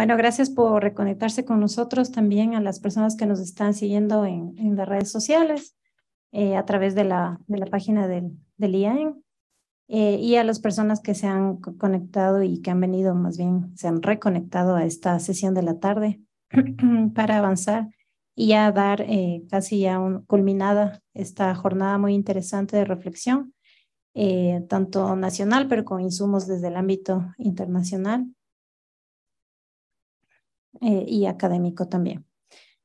Bueno, gracias por reconectarse con nosotros también a las personas que nos están siguiendo en, las redes sociales, eh, a través de la, de la página del, del e eh, y a las personas que se han conectado y que han venido, más bien, se han reconectado a esta sesión de la tarde para avanzar y ya dar eh, casi ya culminada esta jornada muy interesante de reflexión, tanto nacional, pero con insumos desde el ámbito internacional. Eh, y académico también.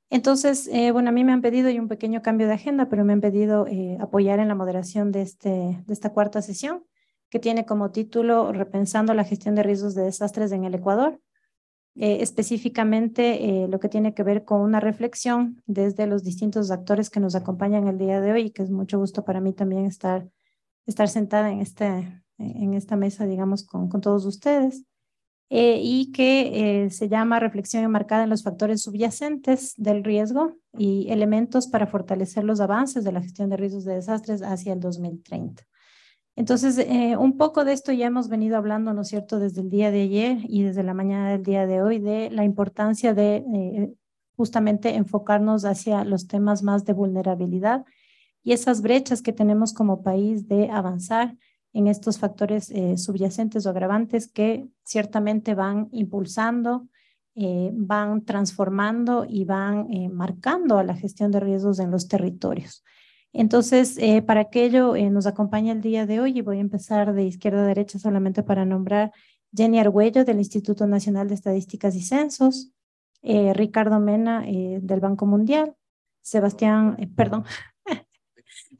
Entonces, eh, bueno, a mí me han pedido, y un pequeño cambio de agenda, pero me han pedido eh, apoyar en la moderación de, este, de esta cuarta sesión, que tiene como título Repensando la gestión de riesgos de desastres en el Ecuador, específicamente lo que tiene que ver con una reflexión desde los distintos actores que nos acompañan el día de hoy, y que es mucho gusto para mí también estar, estar sentada en, este, en esta mesa, digamos, con todos ustedes. Eh, y que eh, se llama Reflexión enmarcada en los factores subyacentes del riesgo y elementos para fortalecer los avances de la gestión de riesgos de desastres hacia el 2030. Entonces, eh, un poco de esto ya hemos venido hablando, ¿no es cierto?, desde el día de ayer y desde la mañana del día de hoy, de la importancia de justamente enfocarnos hacia los temas más de vulnerabilidad y esas brechas que tenemos como país de avanzar en estos factores eh, subyacentes o agravantes que ciertamente van impulsando, eh, van transformando y van eh, marcando a la gestión de riesgos en los territorios. Entonces, para aquello nos acompaña el día de hoy y voy a empezar de izquierda a derecha solamente para nombrar Jenny Argüello del Instituto Nacional de Estadísticas y Censos, Ricardo Mena del Banco Mundial, Sebastián, perdón,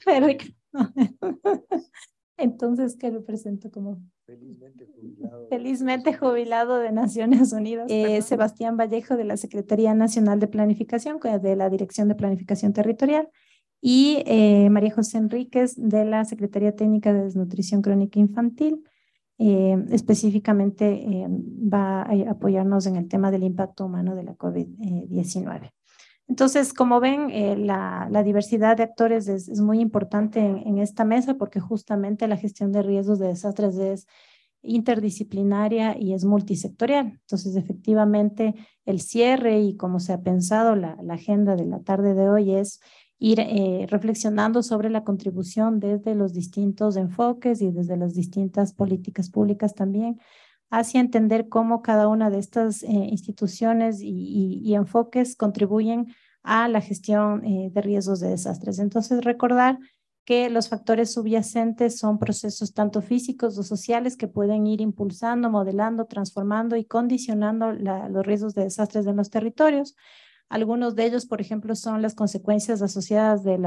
Federico. Entonces, que ¿qué presento como? Felizmente jubilado. Felizmente jubilado de Naciones Unidas. Eh, Sebastián Vallejo de la Secretaría Nacional de Planificación, de la Dirección de Planificación Territorial. Y eh, María José Enríquez de la Secretaría Técnica de Desnutrición Crónica Infantil. Eh, específicamente va a apoyarnos en el tema del impacto humano de la COVID-19. Entonces, como ven, eh, la, diversidad de actores es, muy importante en, esta mesa porque justamente la gestión de riesgos de desastres es interdisciplinaria y es multisectorial. Entonces, efectivamente, el cierre y como se ha pensado la, agenda de la tarde de hoy es ir eh, reflexionando sobre la contribución desde los distintos enfoques y desde las distintas políticas públicas también hacia entender cómo cada una de estas eh, instituciones y, enfoques contribuyen a la gestión eh, de riesgos de desastres. Entonces, recordar que los factores subyacentes son procesos tanto físicos o sociales que pueden ir impulsando, modelando, transformando y condicionando los riesgos de desastres de los territorios. Algunos de ellos, por ejemplo, son las consecuencias asociadas a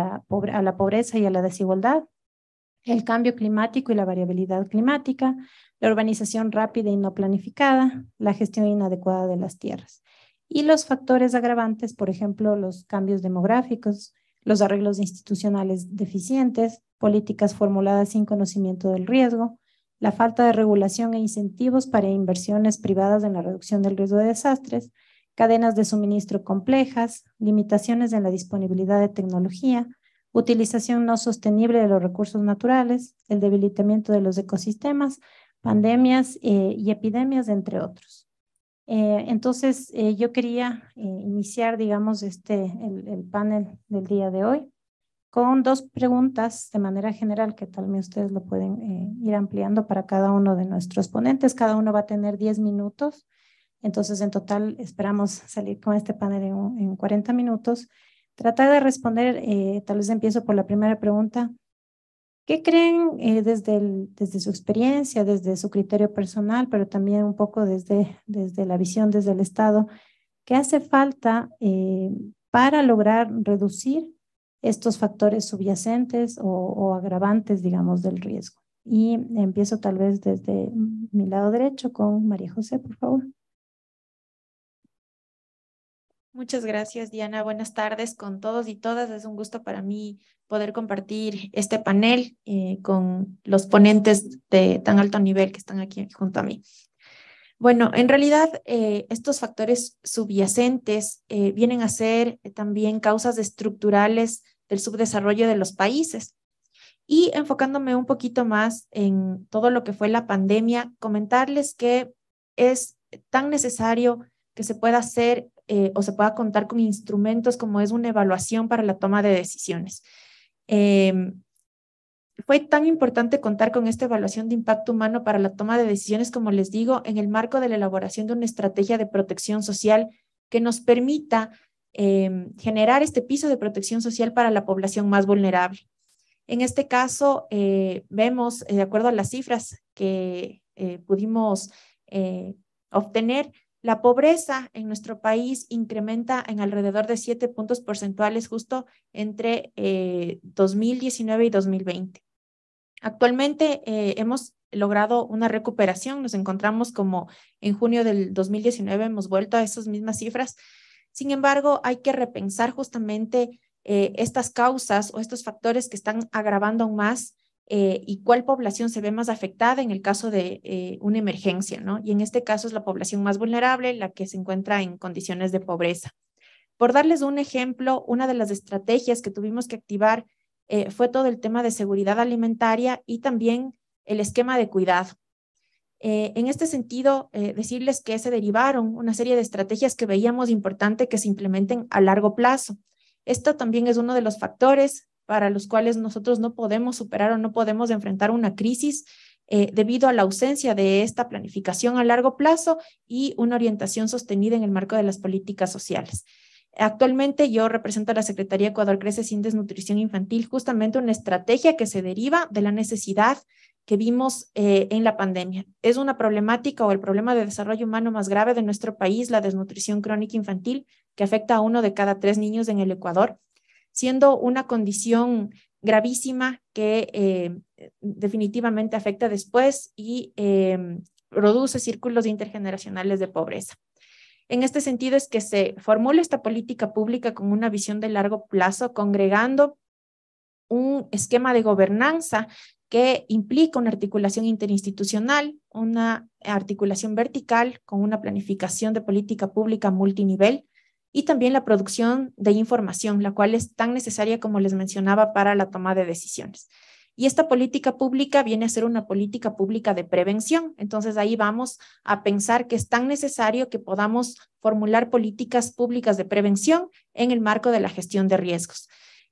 la pobreza y a la desigualdad, el cambio climático y la variabilidad climática, la urbanización rápida y no planificada, la gestión inadecuada de las tierras y los factores agravantes, por ejemplo, los cambios demográficos, los arreglos institucionales deficientes, políticas formuladas sin conocimiento del riesgo, la falta de regulación e incentivos para inversiones privadas en la reducción del riesgo de desastres, cadenas de suministro complejas, limitaciones en la disponibilidad de tecnología, utilización no sostenible de los recursos naturales, el debilitamiento de los ecosistemas, pandemias eh, y epidemias, entre otros. Eh, entonces, eh, yo quería iniciar, digamos, este, el, panel del día de hoy con dos preguntas de manera general que tal vez ustedes lo pueden ir ampliando para cada uno de nuestros ponentes. Cada uno va a tener 10 minutos. Entonces, en total, esperamos salir con este panel en, en 40 minutos tratar de responder, eh, tal vez empiezo por la primera pregunta. ¿Qué creen eh, desde, desde su experiencia, desde su criterio personal, pero también un poco desde, desde la visión, desde el Estado, qué hace falta eh, para lograr reducir estos factores subyacentes o, agravantes, digamos, del riesgo? Y empiezo tal vez desde mi lado derecho con María José, por favor. Muchas gracias, Diana. Buenas tardes con todos y todas. Es un gusto para mí poder compartir este panel eh, con los ponentes de tan alto nivel que están aquí junto a mí. Bueno, en realidad eh, estos factores subyacentes eh, vienen a ser también causas estructurales del subdesarrollo de los países. Y enfocándome un poquito más en todo lo que fue la pandemia, comentarles que es tan necesario que se pueda hacer eh, o se pueda contar con instrumentos como es una evaluación para la toma de decisiones. Em, fue tan importante contar con esta evaluación de impacto humano para la toma de decisiones, como les digo, en el marco de la elaboración de una estrategia de protección social que nos permita em, generar este piso de protección social para la población más vulnerable. En este caso, eh, vemos, eh, de acuerdo a las cifras que pudimos obtener, la pobreza en nuestro país incrementa en alrededor de siete puntos porcentuales justo entre 2019 eh, y 2020. Actualmente eh, hemos logrado una recuperación, nos encontramos como en junio del 2019, hemos vuelto a esas mismas cifras. Sin embargo, hay que repensar justamente eh, estas causas o estos factores que están agravando aún más eh, y cuál población se ve más afectada en el caso de eh, una emergencia, ¿no? Y en este caso es la población más vulnerable, la que se encuentra en condiciones de pobreza. Por darles un ejemplo, una de las estrategias que tuvimos que activar eh, fue todo el tema de seguridad alimentaria y también el esquema de cuidado. en este sentido, decirles que se derivaron una serie de estrategias que veíamos importante que se implementen a largo plazo. Esto también es uno de los factores para los cuales nosotros no podemos superar o no podemos enfrentar una crisis eh, debido a la ausencia de esta planificación a largo plazo y una orientación sostenida en el marco de las políticas sociales. Actualmente yo represento a la Secretaría Ecuador Crece sin Desnutrición Infantil, justamente una estrategia que se deriva de la necesidad que vimos eh, en la pandemia. Es una problemática o el problema de desarrollo humano más grave de nuestro país, la desnutrición crónica infantil, que afecta a uno de cada tres niños en el Ecuador siendo una condición gravísima que eh, definitivamente afecta después y em, produce círculos intergeneracionales de pobreza. En este sentido es que se formula esta política pública con una visión de largo plazo, congregando un esquema de gobernanza que implica una articulación interinstitucional, una articulación vertical con una planificación de política pública multinivel, y también la producción de información, la cual es tan necesaria como les mencionaba para la toma de decisiones. Y esta política pública viene a ser una política pública de prevención. Entonces ahí vamos a pensar que es tan necesario que podamos formular políticas públicas de prevención en el marco de la gestión de riesgos.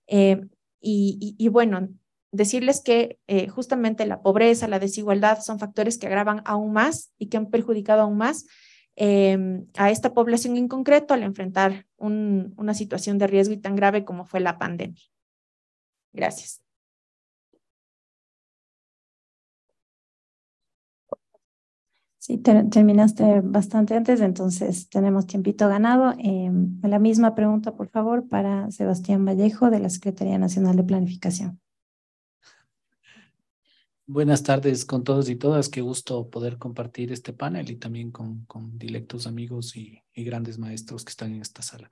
Eh, y, bueno, decirles que eh, justamente la pobreza, la desigualdad son factores que agravan aún más y que han perjudicado aún más Em, a esta población en concreto al enfrentar una situación de riesgo y tan grave como fue la pandemia. Gracias. Sí, terminaste bastante antes, entonces tenemos tiempito ganado. Em, la misma pregunta, por favor, para Sebastián Vallejo de la Secretaría Nacional de Planificación. Buenas tardes con todos y todas. Qué gusto poder compartir este panel y también con, con directos amigos y, grandes maestros que están en esta sala.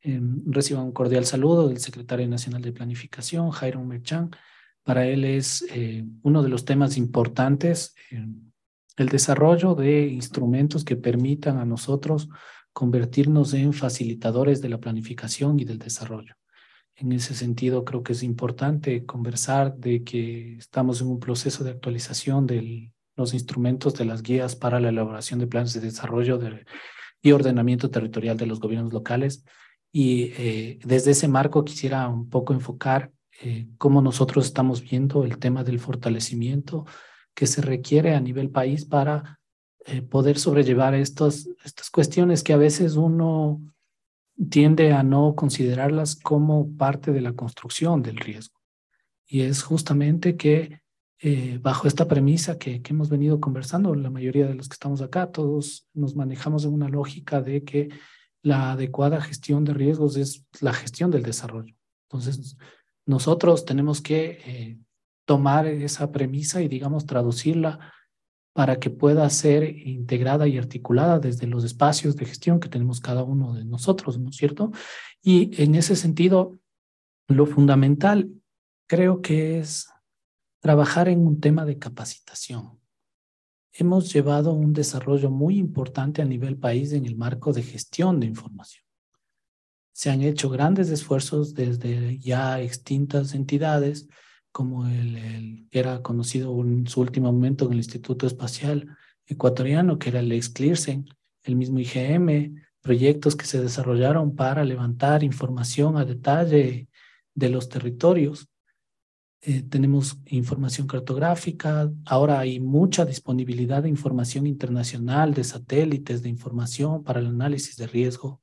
Em, recibo un cordial saludo del secretario nacional de Planificación, Jairo Merchan. Para él es eh, uno de los temas importantes em, el desarrollo de instrumentos que permitan a nosotros convertirnos en facilitadores de la planificación y del desarrollo. En ese sentido, creo que es importante conversar de que estamos en un proceso de actualización de los instrumentos de las guías para la elaboración de planes de desarrollo y ordenamiento territorial de los gobiernos locales. Y eh, desde ese marco quisiera un poco enfocar eh, cómo nosotros estamos viendo el tema del fortalecimiento que se requiere a nivel país para eh, poder sobrellevar estos, estas cuestiones que a veces uno tiende a no considerarlas como parte de la construcción del riesgo. Y es justamente que eh, bajo esta premisa que, hemos venido conversando, la mayoría de los que estamos acá, todos nos manejamos en una lógica de que la adecuada gestión de riesgos es la gestión del desarrollo. Entonces, nosotros tenemos que eh, tomar esa premisa y, digamos, traducirla para que pueda ser integrada y articulada desde los espacios de gestión que tenemos cada uno de nosotros, ¿no es cierto? Y en ese sentido, lo fundamental creo que es trabajar en un tema de capacitación. Hemos llevado un desarrollo muy importante a nivel país en el marco de gestión de información. Se han hecho grandes esfuerzos desde ya extintas entidades como el, era conocido en su último momento en el Instituto Espacial Ecuatoriano, que era el ex el mismo IGM, proyectos que se desarrollaron para levantar información a detalle de los territorios. Eh, tenemos información cartográfica, ahora hay mucha disponibilidad de información internacional, de satélites, de información para el análisis de riesgo,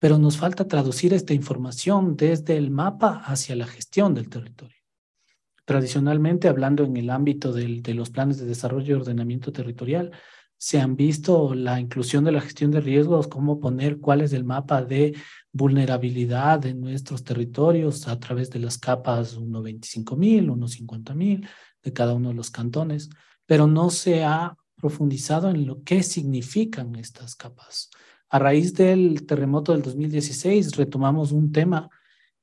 pero nos falta traducir esta información desde el mapa hacia la gestión del territorio. Tradicionalmente, hablando en el ámbito de los planes de desarrollo y ordenamiento territorial, se han visto la inclusión de la gestión de riesgos, cómo poner cuál es el mapa de vulnerabilidad en nuestros territorios a través de las capas 1.25.000, 1.50.000 de cada uno de los cantones, pero no se ha profundizado en lo que significan estas capas. A raíz del terremoto del 2016 retomamos un tema,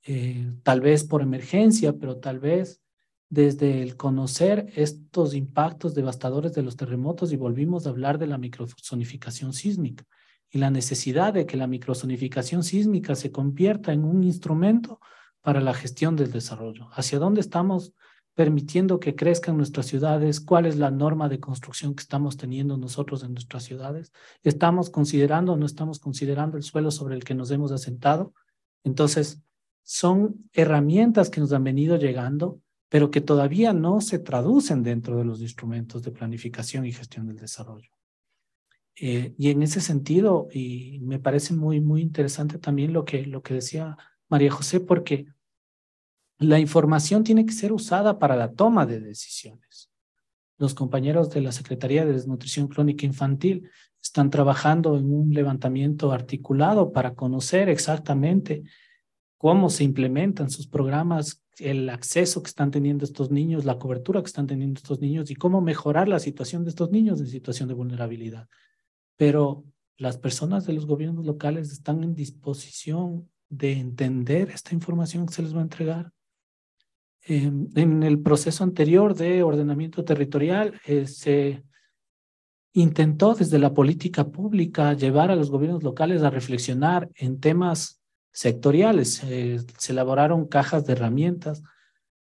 eh, tal vez por emergencia, pero tal vez desde el conocer estos impactos devastadores de los terremotos y volvimos a hablar de la microzonificación sísmica y la necesidad de que la microzonificación sísmica se convierta en un instrumento para la gestión del desarrollo. ¿Hacia dónde estamos permitiendo que crezcan nuestras ciudades? ¿Cuál es la norma de construcción que estamos teniendo nosotros en nuestras ciudades? ¿Estamos considerando o no estamos considerando el suelo sobre el que nos hemos asentado? Entonces, son herramientas que nos han venido llegando pero que todavía no se traducen dentro de los instrumentos de planificación y gestión del desarrollo. Eh, y en ese sentido, y me parece muy, muy interesante también lo que, lo que decía María José, porque la información tiene que ser usada para la toma de decisiones. Los compañeros de la Secretaría de Desnutrición Crónica Infantil están trabajando en un levantamiento articulado para conocer exactamente cómo se implementan sus programas el acceso que están teniendo estos niños, la cobertura que están teniendo estos niños y cómo mejorar la situación de estos niños en situación de vulnerabilidad. Pero las personas de los gobiernos locales están en disposición de entender esta información que se les va a entregar. Em, en el proceso anterior de ordenamiento territorial eh, se intentó desde la política pública llevar a los gobiernos locales a reflexionar en temas sectoriales. se elaboraron cajas de herramientas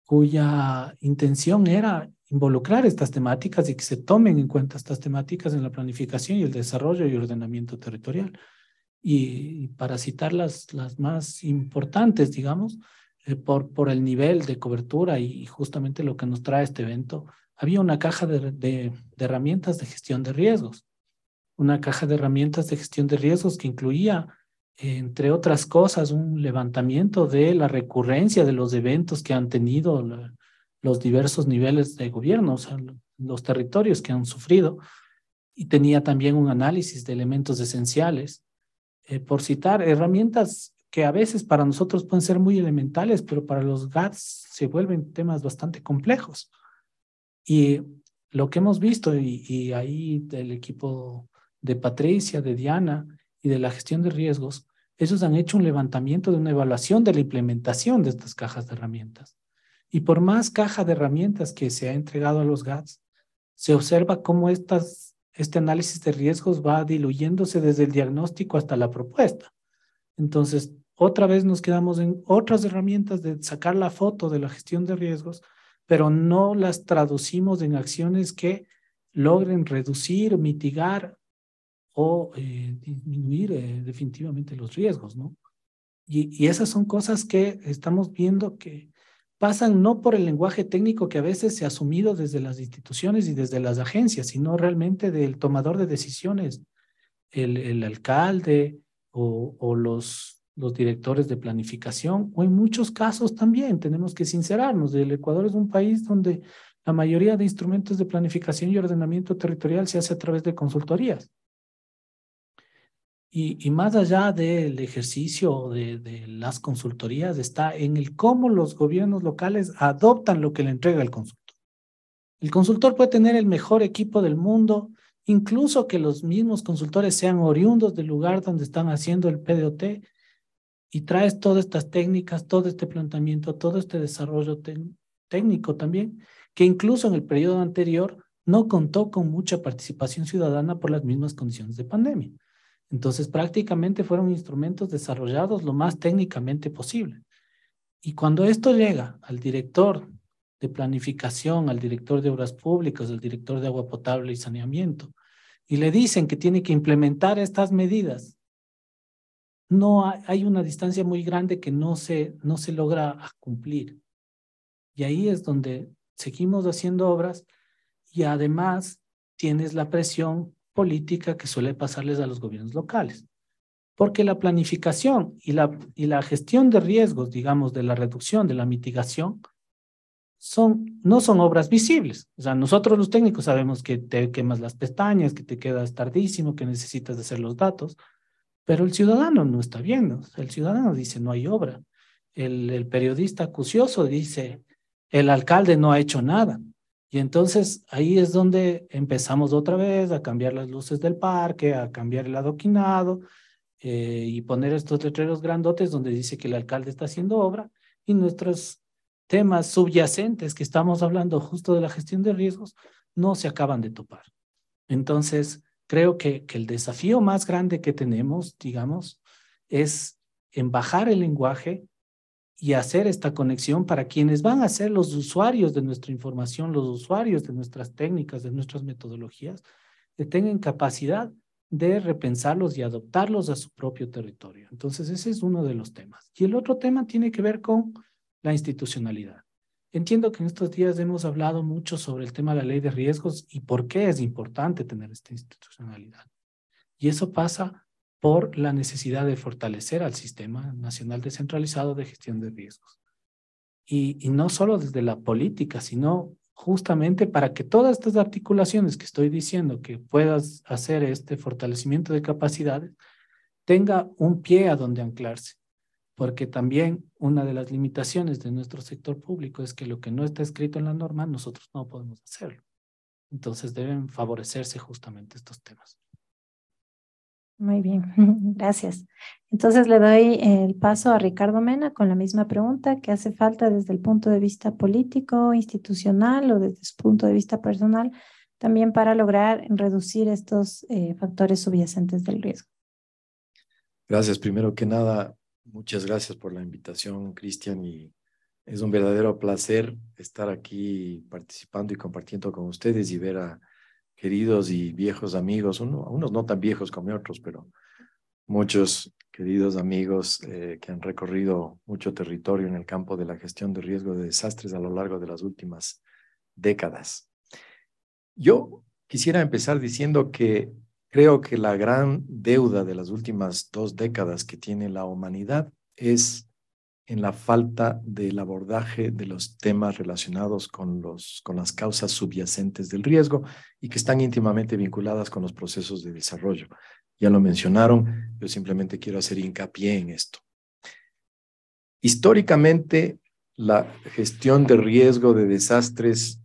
cuya intención era involucrar estas temáticas y que se tomen en cuenta estas temáticas en la planificación y el desarrollo y ordenamiento territorial. Y, para citar las, más importantes, digamos, eh, por, por el nivel de cobertura y, justamente lo que nos trae este evento, había una caja de herramientas de gestión de riesgos, una caja de herramientas de gestión de riesgos que incluía entre otras cosas, un levantamiento de la recurrencia de los eventos que han tenido los diversos niveles de gobierno, o sea, los territorios que han sufrido, y tenía también un análisis de elementos esenciales, eh, por citar herramientas que a veces para nosotros pueden ser muy elementales, pero para los GATS se vuelven temas bastante complejos. Y lo que hemos visto, y, y ahí del equipo de Patricia, de Diana, y de la gestión de riesgos, esos han hecho un levantamiento de una evaluación de la implementación de estas cajas de herramientas. Y por más caja de herramientas que se ha entregado a los GATS, se observa cómo estas, este análisis de riesgos va diluyéndose desde el diagnóstico hasta la propuesta. Entonces, otra vez nos quedamos en otras herramientas de sacar la foto de la gestión de riesgos, pero no las traducimos en acciones que logren reducir, mitigar o eh, disminuir eh, definitivamente los riesgos, ¿no? Y, esas son cosas que estamos viendo que pasan no por el lenguaje técnico que a veces se ha asumido desde las instituciones y desde las agencias, sino realmente del tomador de decisiones, el, el alcalde o, los, los directores de planificación, o en muchos casos también, tenemos que sincerarnos, el Ecuador es un país donde la mayoría de instrumentos de planificación y ordenamiento territorial se hace a través de consultorías y, más allá del ejercicio de, de las consultorías está en el cómo los gobiernos locales adoptan lo que le entrega el consultor. El consultor puede tener el mejor equipo del mundo, incluso que los mismos consultores sean oriundos del lugar donde están haciendo el PDOT y traes todas estas técnicas, todo este planteamiento, todo este desarrollo técnico también, que incluso en el periodo anterior no contó con mucha participación ciudadana por las mismas condiciones de pandemia. Entonces prácticamente fueron instrumentos desarrollados lo más técnicamente posible. Y cuando esto llega al director de planificación, al director de obras públicas, al director de agua potable y saneamiento, y le dicen que tiene que implementar estas medidas, no hay una distancia muy grande que no se, no se logra cumplir. Y ahí es donde seguimos haciendo obras y además tienes la presión política que suele pasarles a los gobiernos locales. Porque la planificación y la, y la gestión de riesgos, digamos, de la reducción, de la mitigación, son, no son obras visibles. O sea, nosotros los técnicos sabemos que te quemas las pestañas, que te quedas tardísimo, que necesitas hacer los datos, pero el ciudadano no está viendo. El ciudadano dice, no hay obra. El, el periodista acucioso dice, el alcalde no ha hecho nada. Y entonces ahí es donde empezamos otra vez a cambiar las luces del parque, a cambiar el adoquinado eh, y poner estos letreros grandotes donde dice que el alcalde está haciendo obra y nuestros temas subyacentes que estamos hablando justo de la gestión de riesgos no se acaban de topar. Entonces, creo que, el desafío más grande que tenemos, digamos, es embajar el lenguaje y hacer esta conexión para quienes van a ser los usuarios de nuestra información, los usuarios de nuestras técnicas, de nuestras metodologías, que tengan capacidad de repensarlos y adoptarlos a su propio territorio. Entonces, ese es uno de los temas. Y el otro tema tiene que ver con la institucionalidad. Entiendo que en estos días hemos hablado mucho sobre el tema de la ley de riesgos y por qué es importante tener esta institucionalidad. Y eso pasa por la necesidad de fortalecer al Sistema Nacional Descentralizado de Gestión de Riesgos. Y, no solo desde la política, sino justamente para que todas estas articulaciones que estoy diciendo, que puedas hacer este fortalecimiento de capacidades, tenga un pie a donde anclarse. Porque también una de las limitaciones de nuestro sector público es que lo que no está escrito en la norma, nosotros no podemos hacerlo. Entonces deben favorecerse justamente estos temas. Muy bien, gracias. Entonces le doy el paso a Ricardo Mena con la misma pregunta que hace falta desde el punto de vista político, institucional o desde su punto de vista personal, también para lograr reducir estos eh, factores subyacentes del riesgo. Gracias. Primero que nada, muchas gracias por la invitación, Cristian, y es un verdadero placer estar aquí participando y compartiendo con ustedes y ver a, queridos y viejos amigos, unos no tan viejos como otros, pero muchos queridos amigos eh, que han recorrido mucho territorio en el campo de la gestión de riesgo de desastres a lo largo de las últimas décadas. Yo quisiera empezar diciendo que creo que la gran deuda de las últimas dos décadas que tiene la humanidad es en la falta del abordaje de los temas relacionados con, los, con las causas subyacentes del riesgo y que están íntimamente vinculadas con los procesos de desarrollo. Ya lo mencionaron, yo simplemente quiero hacer hincapié en esto. Históricamente, la gestión de riesgo de desastres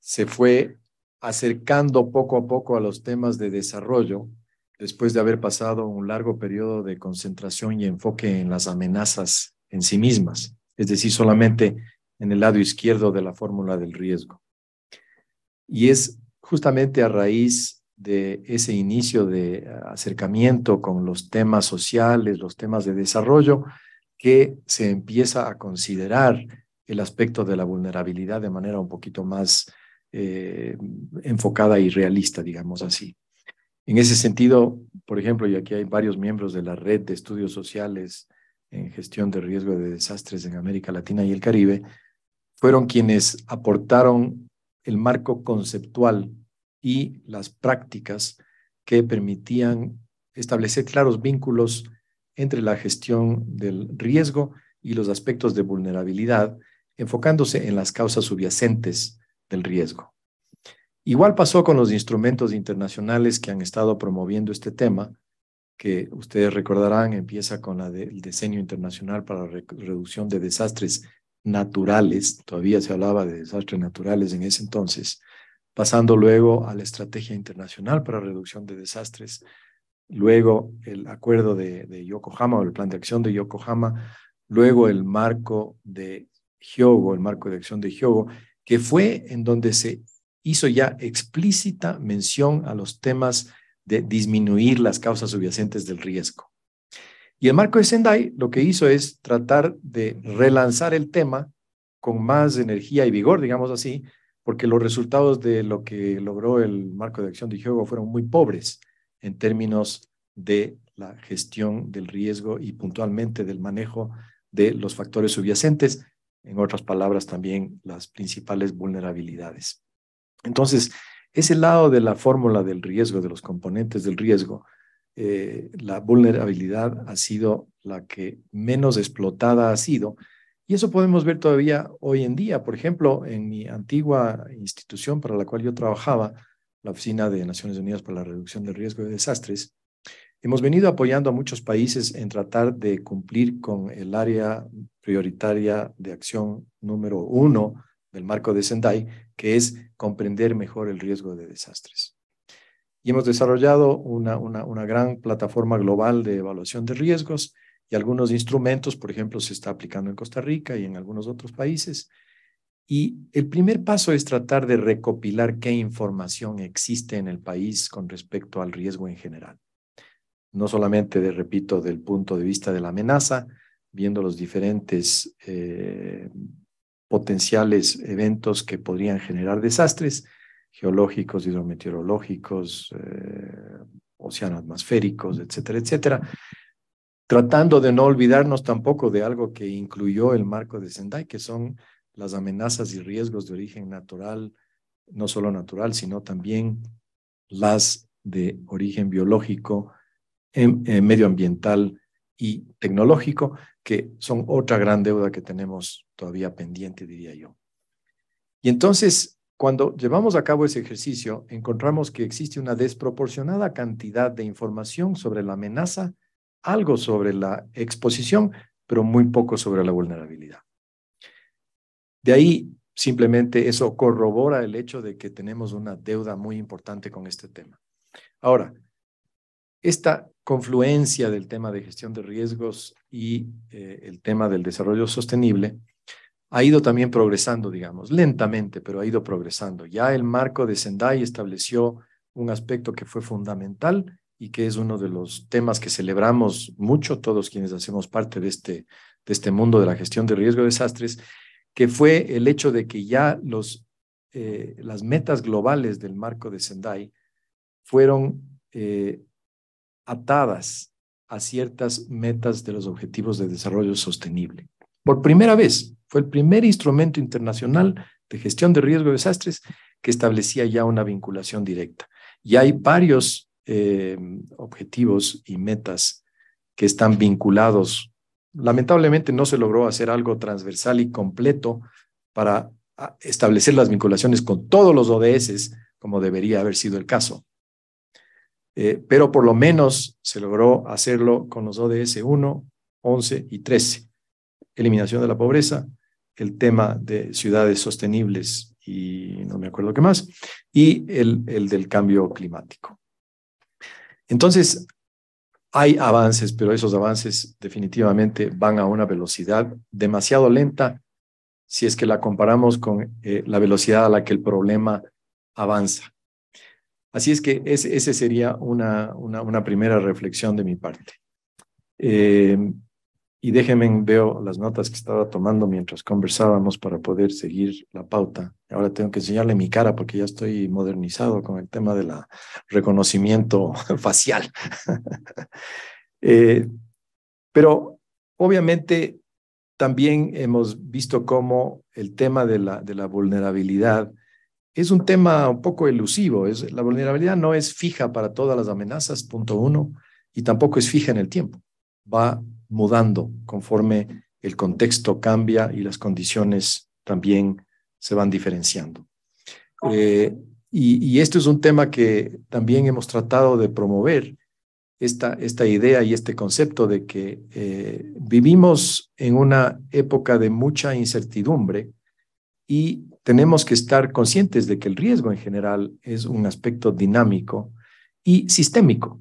se fue acercando poco a poco a los temas de desarrollo después de haber pasado un largo periodo de concentración y enfoque en las amenazas en sí mismas, es decir, solamente en el lado izquierdo de la fórmula del riesgo. Y es justamente a raíz de ese inicio de acercamiento con los temas sociales, los temas de desarrollo, que se empieza a considerar el aspecto de la vulnerabilidad de manera un poquito más eh, enfocada y realista, digamos así. En ese sentido, por ejemplo, y aquí hay varios miembros de la red de estudios sociales en gestión de riesgo de desastres en América Latina y el Caribe, fueron quienes aportaron el marco conceptual y las prácticas que permitían establecer claros vínculos entre la gestión del riesgo y los aspectos de vulnerabilidad, enfocándose en las causas subyacentes del riesgo. Igual pasó con los instrumentos internacionales que han estado promoviendo este tema, que ustedes recordarán empieza con el del diseño internacional para la reducción de desastres naturales, todavía se hablaba de desastres naturales en ese entonces, pasando luego a la estrategia internacional para reducción de desastres, luego el acuerdo de, de Yokohama o el plan de acción de Yokohama, luego el marco de Hyogo, el marco de acción de Hyogo, que fue en donde se hizo ya explícita mención a los temas de disminuir las causas subyacentes del riesgo. Y el marco de Sendai lo que hizo es tratar de relanzar el tema con más energía y vigor, digamos así, porque los resultados de lo que logró el marco de acción de Hyogo fueron muy pobres en términos de la gestión del riesgo y puntualmente del manejo de los factores subyacentes, en otras palabras también las principales vulnerabilidades. Entonces, ese lado de la fórmula del riesgo, de los componentes del riesgo, eh, la vulnerabilidad ha sido la que menos explotada ha sido. Y eso podemos ver todavía hoy en día. Por ejemplo, en mi antigua institución para la cual yo trabajaba, la Oficina de Naciones Unidas para la Reducción del Riesgo de Desastres, hemos venido apoyando a muchos países en tratar de cumplir con el área prioritaria de acción número uno del marco de Sendai, que es comprender mejor el riesgo de desastres. Y hemos desarrollado una, una, gran plataforma global de evaluación de riesgos y algunos instrumentos, por ejemplo, se está aplicando en Costa Rica y en algunos otros países. Y el primer paso es tratar de recopilar qué información existe en el país con respecto al riesgo en general. No solamente, repito, del punto de vista de la amenaza, viendo los diferentes eh, potenciales eventos que podrían generar desastres geológicos, hidrometeorológicos, eh, océanos atmosféricos, etcétera, etcétera. Tratando de no olvidarnos tampoco de algo que incluyó el marco de Sendai, que son las amenazas y riesgos de origen natural, no solo natural, sino también las de origen biológico, em, eh, medioambiental y tecnológico, que son otra gran deuda que tenemos todavía pendiente, diría yo. Y entonces, cuando llevamos a cabo ese ejercicio, encontramos que existe una desproporcionada cantidad de información sobre la amenaza, algo sobre la exposición, pero muy poco sobre la vulnerabilidad. De ahí, simplemente eso corrobora el hecho de que tenemos una deuda muy importante con este tema. Ahora, esta confluencia del tema de gestión de riesgos y eh, el tema del desarrollo sostenible ha ido también progresando, digamos, lentamente, pero ha ido progresando. Ya el marco de Sendai estableció un aspecto que fue fundamental y que es uno de los temas que celebramos mucho todos quienes hacemos parte de este, de este mundo de la gestión de riesgo de desastres, que fue el hecho de que ya los, eh, las metas globales del marco de Sendai fueron eh, atadas a ciertas metas de los Objetivos de Desarrollo Sostenible. Por primera vez, fue el primer instrumento internacional de gestión de riesgo de desastres que establecía ya una vinculación directa. Y hay varios eh, objetivos y metas que están vinculados. Lamentablemente no se logró hacer algo transversal y completo para ah, establecer las vinculaciones con todos los ODS, como debería haber sido el caso. Eh, pero por lo menos se logró hacerlo con los ODS 1, 11 y 13. Eliminación de la pobreza, el tema de ciudades sostenibles y no me acuerdo qué más, y el, del cambio climático. Entonces, hay avances, pero esos avances definitivamente van a una velocidad demasiado lenta si es que la comparamos con eh, la velocidad a la que el problema avanza. Así es que esa ese sería una, una, primera reflexión de mi parte. Eh, y déjenme, veo las notas que estaba tomando mientras conversábamos para poder seguir la pauta. Ahora tengo que enseñarle mi cara porque ya estoy modernizado con el tema del reconocimiento facial. Eh, pero obviamente también hemos visto cómo el tema de la, de la vulnerabilidad es un tema un poco elusivo. la vulnerabilidad no es fija para todas las amenazas, punto uno, y tampoco es fija en el tiempo. Va mudando conforme el contexto cambia y las condiciones también se van diferenciando. Eh, y, y este es un tema que también hemos tratado de promover, esta, esta idea y este concepto de que eh, vivimos en una época de mucha incertidumbre y tenemos que estar conscientes de que el riesgo en general es un aspecto dinámico y sistémico.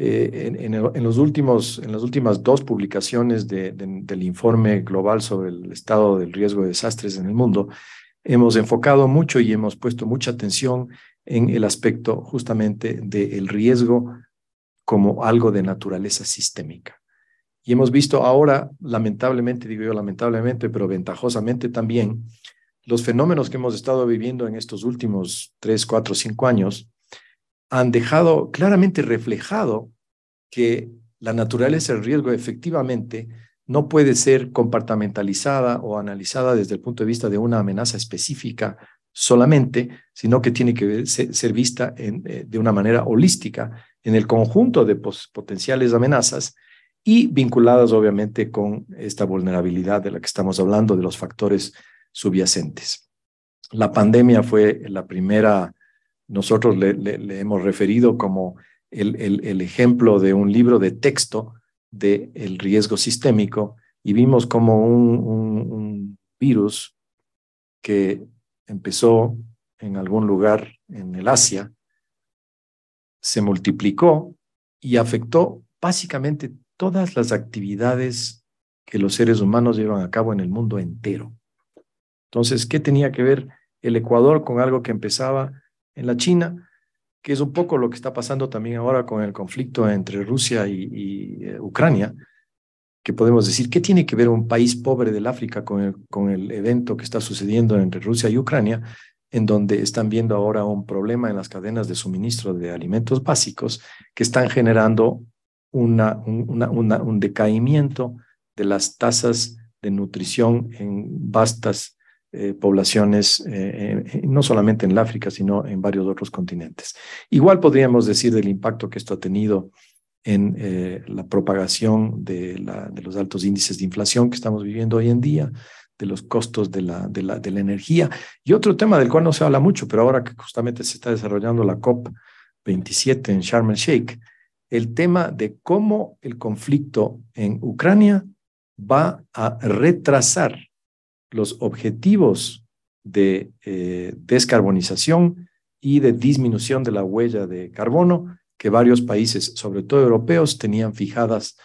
Eh, en, los últimos, en las últimas dos publicaciones del informe global sobre el estado del riesgo de desastres en el mundo, hemos enfocado mucho y hemos puesto mucha atención en el aspecto justamente del riesgo como algo de naturaleza sistémica. Y hemos visto ahora, lamentablemente, digo yo lamentablemente, pero ventajosamente también, los fenómenos que hemos estado viviendo en estos últimos tres, cuatro, cinco años han dejado claramente reflejado que la naturaleza del riesgo efectivamente no puede ser compartamentalizada o analizada desde el punto de vista de una amenaza específica solamente, sino que tiene que ser vista eh, de una manera holística en el conjunto de potenciales amenazas y vinculadas obviamente con esta vulnerabilidad de la que estamos hablando, de los factores subyacentes. La pandemia fue la primera, nosotros le, hemos referido como el, ejemplo de un libro de texto del el riesgo sistémico y vimos como un, un virus que empezó en algún lugar en el Asia, se multiplicó y afectó básicamente todas las actividades que los seres humanos llevan a cabo en el mundo entero. Entonces, ¿qué tenía que ver el Ecuador con algo que empezaba en la China? Que es un poco lo que está pasando también ahora con el conflicto entre Rusia y, eh, Ucrania, que podemos decir, ¿qué tiene que ver un país pobre del África con el, con el evento que está sucediendo entre Rusia y Ucrania, en donde están viendo ahora un problema en las cadenas de suministro de alimentos básicos que están generando una, un decaimiento de las tasas de nutrición en vastas eh, poblaciones, eh, eh, no solamente en África, sino en varios otros continentes. Igual podríamos decir del impacto que esto ha tenido en la propagación de, de, los altos índices de inflación que estamos viviendo hoy en día, de los costos de la, la, de la energía. Y otro tema del cual no se habla mucho, pero ahora que justamente se está desarrollando la COP27 en Sharm el Sheikh, el tema de cómo el conflicto en Ucrania va a retrasar los objetivos de eh, descarbonización y de disminución de la huella de carbono que varios países, sobre todo europeos, tenían fijadas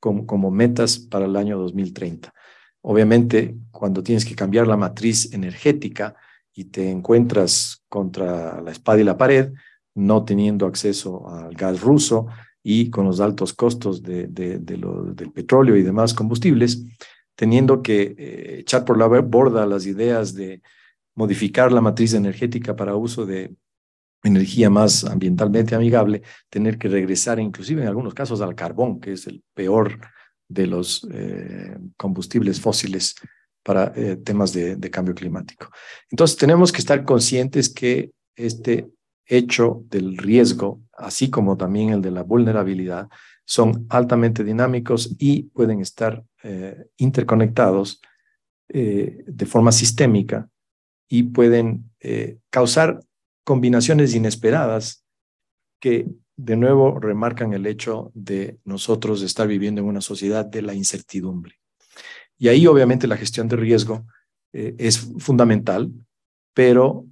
como metas para el año 2030. Obviamente, cuando tienes que cambiar la matriz energética y te encuentras contra la espada y la pared, no teniendo acceso al gas ruso y con los altos costos de, del petróleo y demás combustibles, teniendo que eh, echar por la borda las ideas de modificar la matriz energética para uso de energía más ambientalmente amigable, tener que regresar inclusive en algunos casos al carbón, que es el peor de los eh, combustibles fósiles para eh, temas de, cambio climático. Entonces, tenemos que estar conscientes que este hecho del riesgo, así como también el de la vulnerabilidad, son altamente dinámicos y pueden estar eh, interconectados eh, de forma sistémica y pueden eh, causar combinaciones inesperadas que de nuevo remarcan el hecho de nosotros estar viviendo en una sociedad de la incertidumbre. Y ahí obviamente la gestión de riesgo es fundamental, pero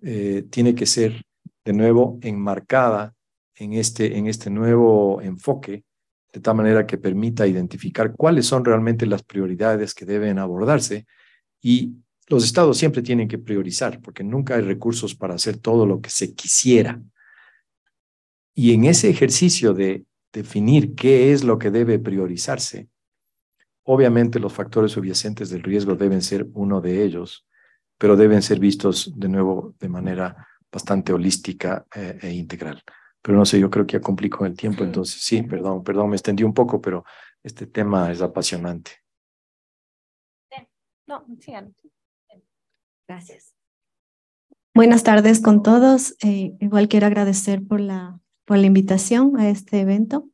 tiene que ser de nuevo enmarcada en este, en este nuevo enfoque, de tal manera que permita identificar cuáles son realmente las prioridades que deben abordarse y los estados siempre tienen que priorizar porque nunca hay recursos para hacer todo lo que se quisiera. Y en ese ejercicio de definir qué es lo que debe priorizarse, obviamente los factores subyacentes del riesgo deben ser uno de ellos, pero deben ser vistos de nuevo de manera bastante holística eh, e integral. Pero no sé, yo creo que ya cumplí el tiempo, entonces sí, perdón, perdón, me extendí un poco, pero este tema es apasionante. No, Gracias. Buenas tardes con todos. Eh, igual quiero agradecer por la, por la invitación a este evento.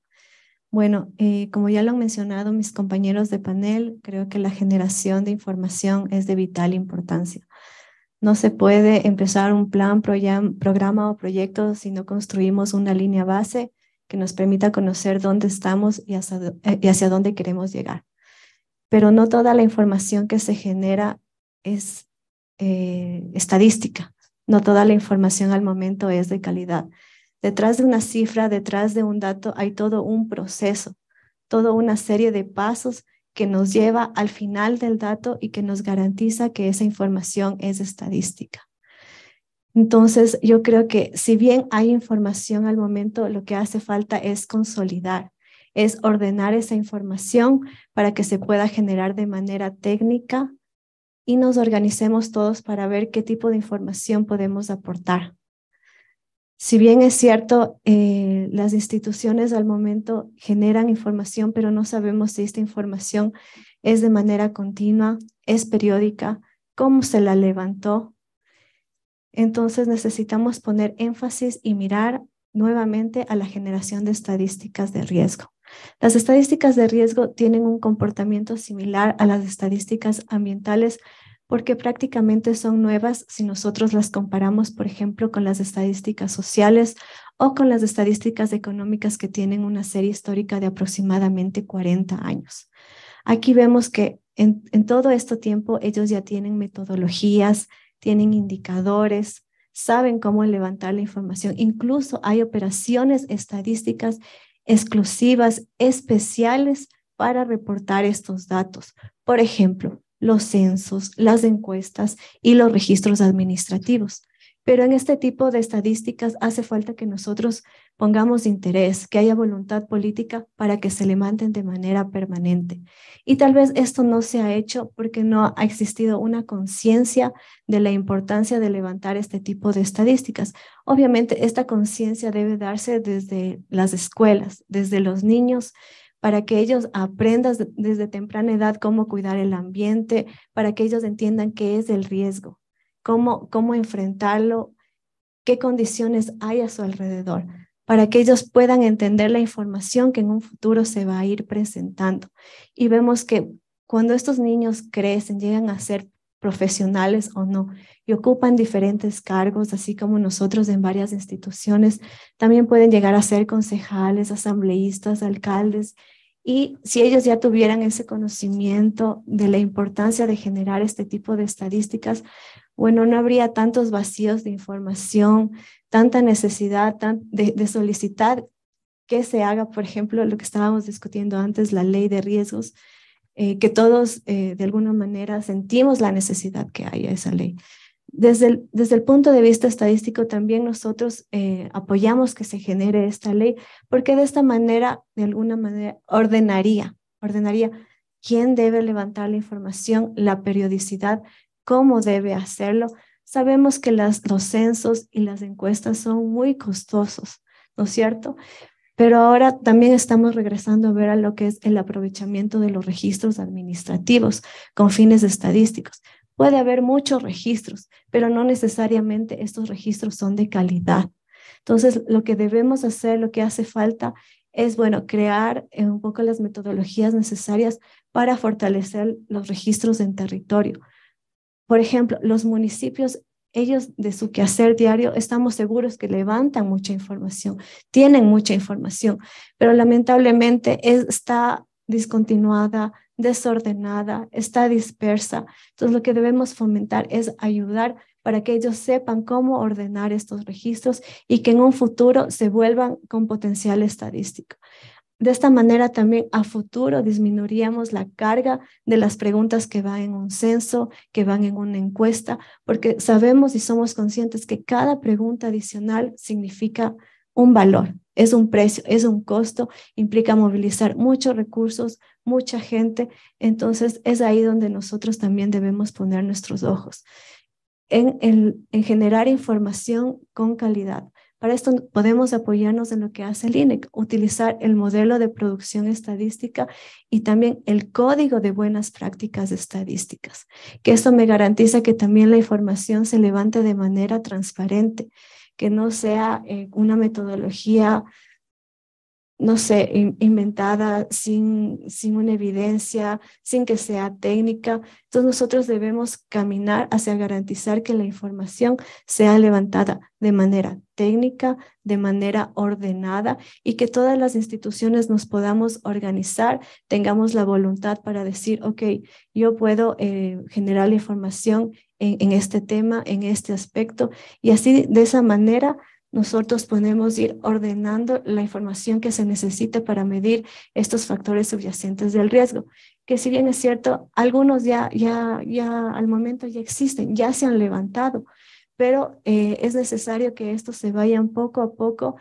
Bueno, eh, como ya lo han mencionado mis compañeros de panel, creo que la generación de información es de vital importancia. No se puede empezar un plan, programa o proyecto si no construimos una línea base que nos permita conocer dónde estamos y eh, hacia, dónde queremos llegar. Pero no toda la información que se genera es eh, estadística, no toda la información al momento es de calidad. Detrás de una cifra, detrás de un dato, hay todo un proceso, toda una serie de pasos que nos lleva al final del dato y que nos garantiza que esa información es estadística. Entonces, yo creo que si bien hay información al momento, lo que hace falta es consolidar, es ordenar esa información para que se pueda generar de manera técnica y nos organicemos todos para ver qué tipo de información podemos aportar si bien es cierto, eh, las instituciones al momento generan información, pero no sabemos si esta información es de manera continua, es periódica, cómo se la levantó. Entonces necesitamos poner énfasis y mirar nuevamente a la generación de estadísticas de riesgo. Las estadísticas de riesgo tienen un comportamiento similar a las estadísticas ambientales, porque prácticamente son nuevas si nosotros las comparamos, por ejemplo, con las estadísticas sociales o con las estadísticas económicas que tienen una serie histórica de aproximadamente 40 años. Aquí vemos que en, todo este tiempo ellos ya tienen metodologías, tienen indicadores, saben cómo levantar la información. Incluso hay operaciones estadísticas exclusivas, especiales para reportar estos datos. Por ejemplo, los censos, las encuestas y los registros administrativos. Pero en este tipo de estadísticas hace falta que nosotros pongamos interés, que haya voluntad política para que se levanten de manera permanente. Y tal vez esto no se ha hecho porque no ha existido una conciencia de la importancia de levantar este tipo de estadísticas. Obviamente, esta conciencia debe darse desde las escuelas, desde los niños, para que ellos aprendan desde temprana edad cómo cuidar el ambiente, para que ellos entiendan qué es el riesgo, cómo, cómo enfrentarlo, qué condiciones hay a su alrededor, para que ellos puedan entender la información que en un futuro se va a ir presentando. Y vemos que cuando estos niños crecen, llegan a ser profesionales o no, y ocupan diferentes cargos, así como nosotros en varias instituciones, también pueden llegar a ser concejales, asambleístas, alcaldes, y si ellos ya tuvieran ese conocimiento de la importancia de generar este tipo de estadísticas, bueno, no habría tantos vacíos de información, tanta necesidad de, solicitar que se haga, por ejemplo, lo que estábamos discutiendo antes, la ley de riesgos, eh, que todos eh, de alguna manera sentimos la necesidad que haya esa ley. Desde el, punto de vista estadístico, también nosotros eh, apoyamos que se genere esta ley, porque de esta manera, de alguna manera, ordenaría, ordenaría quién debe levantar la información, la periodicidad, cómo debe hacerlo. Sabemos que los censos y las encuestas son muy costosos, ¿no es cierto? Pero ahora también estamos regresando a ver a lo que es el aprovechamiento de los registros administrativos con fines estadísticos. Puede haber muchos registros, pero no necesariamente estos registros son de calidad. Entonces, lo que debemos hacer, lo que hace falta es, bueno, crear eh, un poco las metodologías necesarias para fortalecer los registros en territorio. Por ejemplo, los municipios, ellos de su quehacer diario, estamos seguros que levantan mucha información, tienen mucha información, pero lamentablemente está discontinuada, desordenada, está dispersa. Entonces, lo que debemos fomentar es ayudar para que ellos sepan cómo ordenar estos registros y que en un futuro se vuelvan con potencial estadístico. De esta manera también a futuro disminuiríamos la carga de las preguntas que van en un censo, que van en una encuesta, porque sabemos y somos conscientes que cada pregunta adicional significa un valor, es un precio, es un costo, implica movilizar muchos recursos, mucha gente. Entonces es ahí donde nosotros también debemos poner nuestros ojos, en, generar información con calidad. Para esto podemos apoyarnos en lo que hace el INEC, utilizar el modelo de producción estadística y también el código de buenas prácticas estadísticas, que esto me garantiza que también la información se levante de manera transparente, que no sea eh, una metodología no sé, inventada, sin, sin una evidencia, sin que sea técnica. Entonces nosotros debemos caminar hacia garantizar que la información sea levantada de manera técnica, de manera ordenada y que todas las instituciones nos podamos organizar, tengamos la voluntad para decir, ok, yo puedo eh, generar la información en este tema, en este aspecto y así de esa manera nosotros podemos ir ordenando la información que se necesita para medir estos factores subyacentes del riesgo, que si bien es cierto, algunos ya, ya, ya al momento ya existen, ya se han levantado, pero eh, es necesario que estos se vayan poco a poco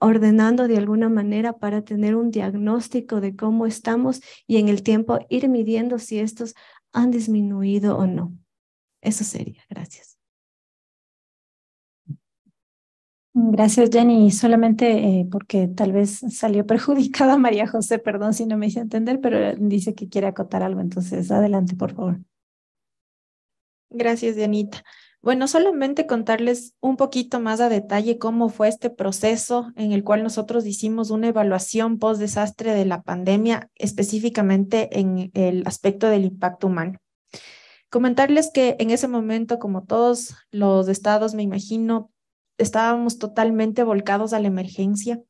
ordenando de alguna manera para tener un diagnóstico de cómo estamos y en el tiempo ir midiendo si estos han disminuido o no. Eso sería. Gracias. Gracias, Jenny. Solamente eh, porque tal vez salió perjudicada María José, perdón si no me hice entender, pero eh, dice que quiere acotar algo, entonces adelante, por favor. Gracias, Dianita. Bueno, solamente contarles un poquito más a detalle cómo fue este proceso en el cual nosotros hicimos una evaluación post-desastre de la pandemia, específicamente en el aspecto del impacto humano. Comentarles que en ese momento, como todos los estados, me imagino, estábamos totalmente volcados a la emergencia.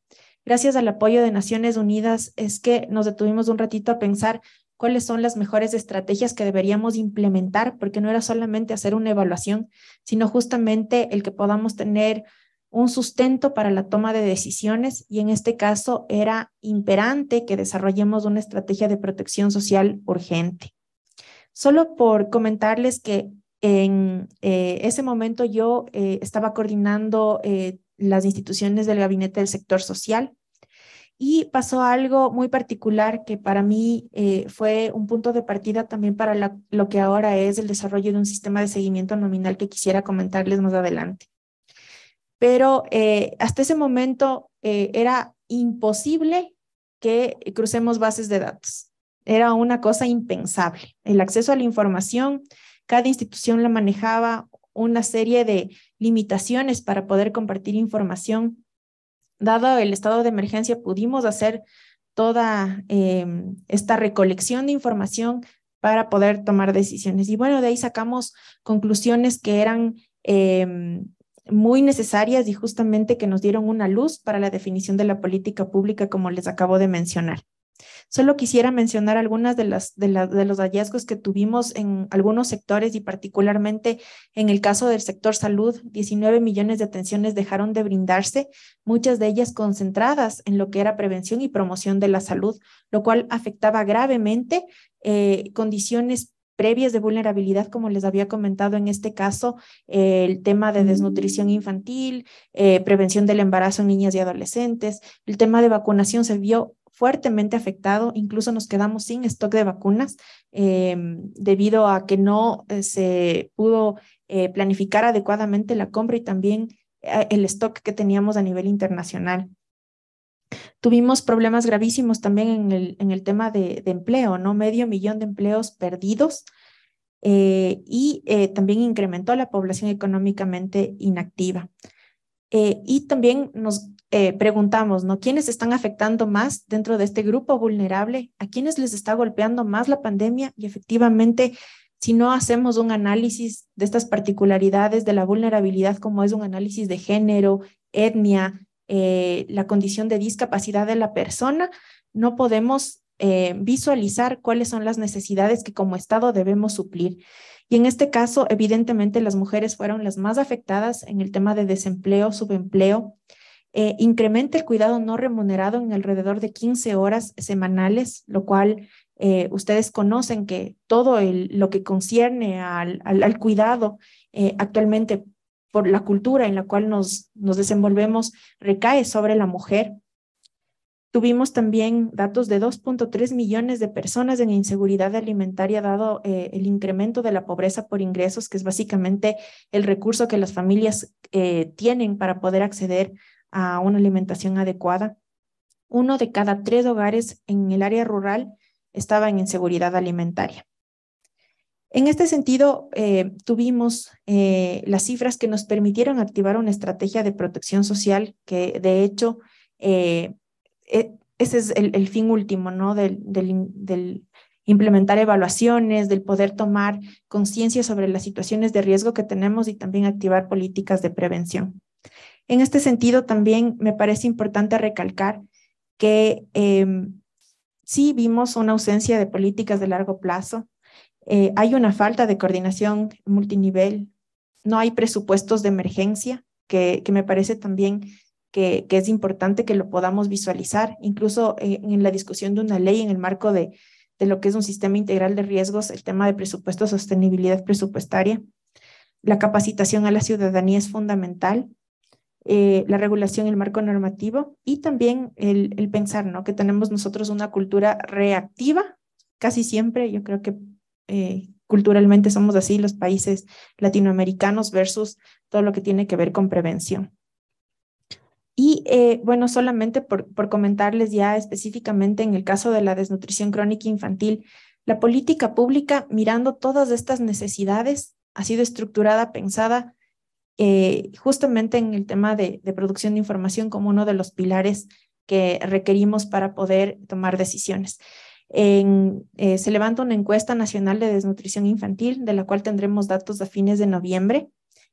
Gracias al apoyo de Naciones Unidas es que nos detuvimos un ratito a pensar cuáles son las mejores estrategias que deberíamos implementar, porque no era solamente hacer una evaluación, sino justamente el que podamos tener un sustento para la toma de decisiones y en este caso era imperante que desarrollemos una estrategia de protección social urgente. Solo por comentarles que en eh, ese momento yo eh, estaba coordinando eh, las instituciones del gabinete del sector social y pasó algo muy particular que para mí fue un punto de partida también para lo que ahora es el desarrollo de un sistema de seguimiento nominal que quisiera comentarles más adelante. Pero hasta ese momento era imposible que crucemos bases de datos. Era una cosa impensable. El acceso a la información cada institución la manejaba una serie de limitaciones para poder compartir información. Dado el estado de emergencia, pudimos hacer toda em, esta recolección de información para poder tomar decisiones. Y bueno, de ahí sacamos conclusiones que eran em, muy necesarias y justamente que nos dieron una luz para la definición de la política pública, como les acabo de mencionar. Solo quisiera mencionar algunas de, las, de, los hallazgos que tuvimos en algunos sectores y particularmente en el caso del sector salud, 19 millones de atenciones dejaron de brindarse, muchas de ellas concentradas en lo que era prevención y promoción de la salud, lo cual afectaba gravemente eh, condiciones previas de vulnerabilidad, como les había comentado en este caso, eh, el tema de desnutrición mm. infantil, eh, prevención del embarazo en niñas y adolescentes, el tema de vacunación se vio fuertemente afectado, incluso nos quedamos sin stock de vacunas eh, debido a que no eh, se pudo eh, planificar adecuadamente la compra y también el stock que teníamos a nivel internacional. Tuvimos problemas gravísimos también en el, en el tema de, de, empleo, ¿no? Medio millón de empleos perdidos y también incrementó la población económicamente inactiva. y también nos eh, preguntamos, ¿no? ¿Quiénes están afectando más dentro de este grupo vulnerable? ¿A quiénes les está golpeando más la pandemia? Y efectivamente, si no hacemos un análisis de estas particularidades de la vulnerabilidad, como es un análisis de género, etnia, eh, la condición de discapacidad de la persona, no podemos eh, visualizar cuáles son las necesidades que como Estado debemos suplir. Y en este caso, evidentemente, las mujeres fueron las más afectadas en el tema de desempleo, subempleo, eh, incrementa el cuidado no remunerado en alrededor de 15 horas semanales, lo cual eh, ustedes conocen que todo lo que concierne al, cuidado eh, actualmente por la cultura en la cual nos, nos desenvolvemos recae sobre la mujer. Tuvimos también datos de 2.3 millones de personas en inseguridad alimentaria, dado el incremento de la pobreza por ingresos, que es básicamente el recurso que las familias tienen para poder acceder a una alimentación adecuada. Uno de cada tres hogares en el área rural estaba en inseguridad alimentaria. En este sentido, eh, tuvimos eh, las cifras que nos permitieron activar una estrategia de protección social que, de hecho, eh, e, ese es el, fin último, ¿no? del, implementar evaluaciones, del poder tomar conciencia sobre las situaciones de riesgo que tenemos y también activar políticas de prevención. En este sentido, también me parece importante recalcar que em, sí vimos una ausencia de políticas de largo plazo, eh, hay una falta de coordinación multinivel, no hay presupuestos de emergencia, que, que me parece también que, que, es importante que lo podamos visualizar, incluso eh, en, la discusión de una ley en el marco de, de lo que es un sistema integral de riesgos, el tema de presupuesto, sostenibilidad presupuestaria. La capacitación a la ciudadanía es fundamental eh, la regulación el marco normativo y también el, pensar, ¿no? Que tenemos nosotros una cultura reactiva, casi siempre, yo creo que eh, culturalmente somos así los países latinoamericanos versus todo lo que tiene que ver con prevención. Y eh, bueno, solamente por comentarles ya específicamente en el caso de la desnutrición crónica infantil, la política pública mirando todas estas necesidades ha sido estructurada, pensada eh, justamente en el tema de, producción de información como uno de los pilares que requerimos para poder tomar decisiones. Eh, se levanta una encuesta nacional de desnutrición infantil, de la cual tendremos datos a fines de noviembre.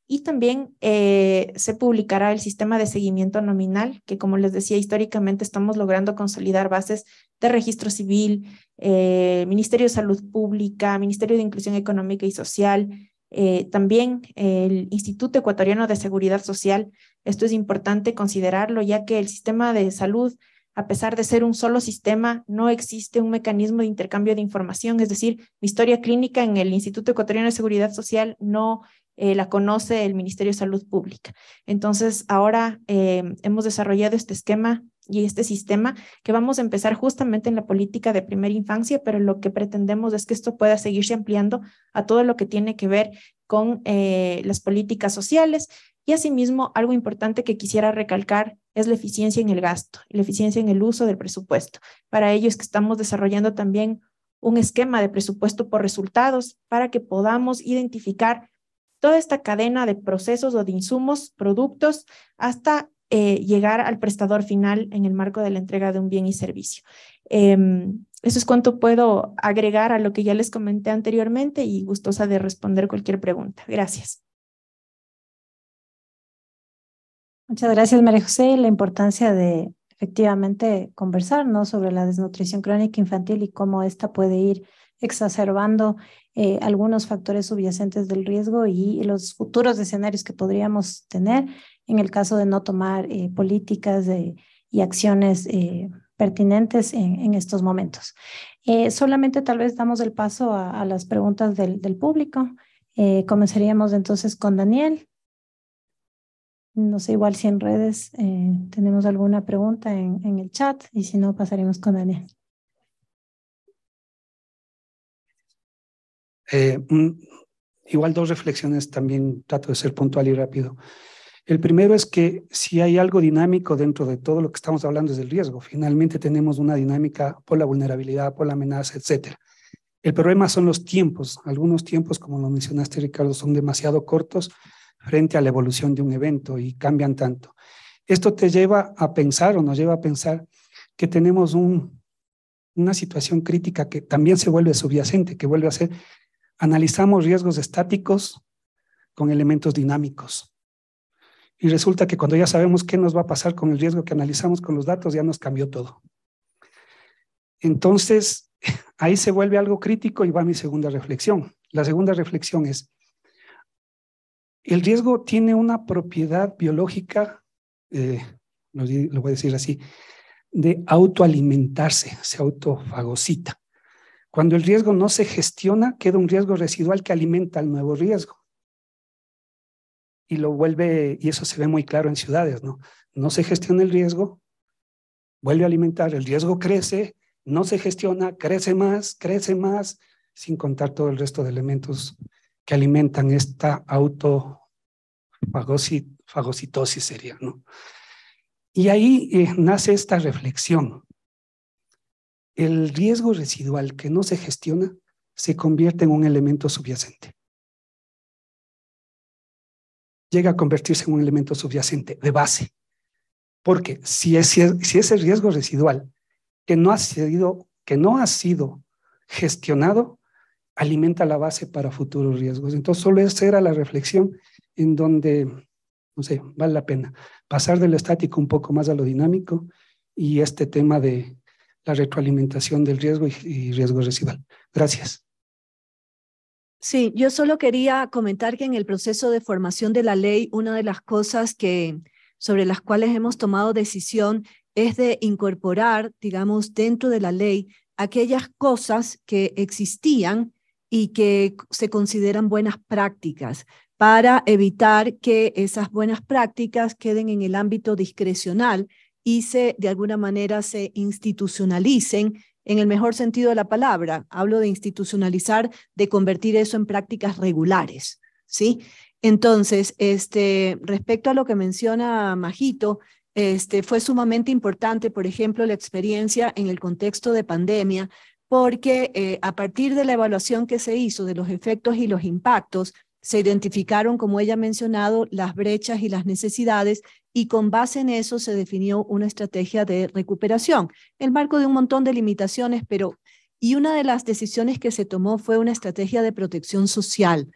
Y también eh, se publicará el sistema de seguimiento nominal, que como les decía, históricamente estamos logrando consolidar bases de registro civil, Ministerio de Salud Pública, Ministerio de Inclusión Económica y Social, eh, también eh, el Instituto Ecuatoriano de Seguridad Social. Esto es importante considerarlo, ya que el sistema de salud, a pesar de ser un solo sistema, no existe un mecanismo de intercambio de información. Es decir, mi historia clínica en el Instituto Ecuatoriano de Seguridad Social no eh, la conoce el Ministerio de Salud Pública. Entonces, ahora hemos desarrollado este esquema y este sistema que vamos a empezar justamente en la política de primera infancia, pero lo que pretendemos es que esto pueda seguirse ampliando a todo lo que tiene que ver con eh, las políticas sociales. Y asimismo, algo importante que quisiera recalcar es la eficiencia en el gasto, la eficiencia en el uso del presupuesto. Para ello es que estamos desarrollando también un esquema de presupuesto por resultados para que podamos identificar toda esta cadena de procesos o de insumos, productos, hasta eh, llegar al prestador final en el marco de la entrega de un bien y servicio. Em, eso es cuanto puedo agregar a lo que ya les comenté anteriormente y gustosa de responder cualquier pregunta. Gracias. Muchas gracias, María José. La importancia de efectivamente conversar sobre la desnutrición crónica infantil y cómo esta puede ir exacerbando eh, algunos factores subyacentes del riesgo y los futuros escenarios que podríamos tener en el caso de no tomar eh, políticas y acciones eh, pertinentes en, estos momentos. solamente tal vez damos el paso a, las preguntas del, público. comenzaríamos entonces con Daniel. No sé, igual si en redes tenemos alguna pregunta en, en el chat y si no, pasaremos con Daniel. Eh, igual dos reflexiones, también trato de ser puntual y rápido. El primero es que si hay algo dinámico dentro de todo lo que estamos hablando es del riesgo. Finalmente tenemos una dinámica por la vulnerabilidad, por la amenaza, etcétera. El problema son los tiempos. Algunos tiempos, como lo mencionaste Ricardo, son demasiado cortos frente a la evolución de un evento y cambian tanto. Esto te lleva a pensar o nos lleva a pensar que tenemos una situación crítica que también se vuelve subyacente, que vuelve a ser analizamos riesgos estáticos con elementos dinámicos. Y resulta que cuando ya sabemos qué nos va a pasar con el riesgo que analizamos con los datos, ya nos cambió todo. Entonces, ahí se vuelve algo crítico y va mi segunda reflexión. La segunda reflexión es, el riesgo tiene una propiedad biológica, eh, lo voy a decir así, de autoalimentarse, se autofagocita. Cuando el riesgo no se gestiona, queda un riesgo residual que alimenta el nuevo riesgo. Y lo vuelve, y eso se ve muy claro en ciudades, ¿no? No se gestiona el riesgo, vuelve a alimentar, el riesgo crece, no se gestiona, crece más, crece más, sin contar todo el resto de elementos que alimentan esta autofagocitosis, sería, ¿no? Y ahí eh, nace esta reflexión el riesgo residual que no se gestiona se convierte en un elemento subyacente. Llega a convertirse en un elemento subyacente de base, porque si ese, si riesgo residual que no, ha sido, que no ha sido gestionado, alimenta la base para futuros riesgos. Entonces, solo esa era la reflexión en donde, no sé, vale la pena pasar de lo estático un poco más a lo dinámico y este tema de la retroalimentación del riesgo y, riesgo residual. Gracias. Sí, yo solo quería comentar que en el proceso de formación de la ley, una de las cosas que sobre las cuales hemos tomado decisión es de incorporar, digamos, dentro de la ley aquellas cosas que existían y que se consideran buenas prácticas para evitar que esas buenas prácticas queden en el ámbito discrecional y se, de alguna manera, se institucionalicen en el mejor sentido de la palabra. Hablo de institucionalizar, de convertir eso en prácticas regulares, ¿sí? Entonces, este, respecto a lo que menciona Majito, este, fue sumamente importante, por ejemplo, la experiencia en el contexto de pandemia, porque eh, a partir de la evaluación que se hizo de los efectos y los impactos, se identificaron, como ella ha mencionado, las brechas y las necesidades y con base en eso se definió una estrategia de recuperación, el marco de un montón de limitaciones, pero y una de las decisiones que se tomó fue una estrategia de protección social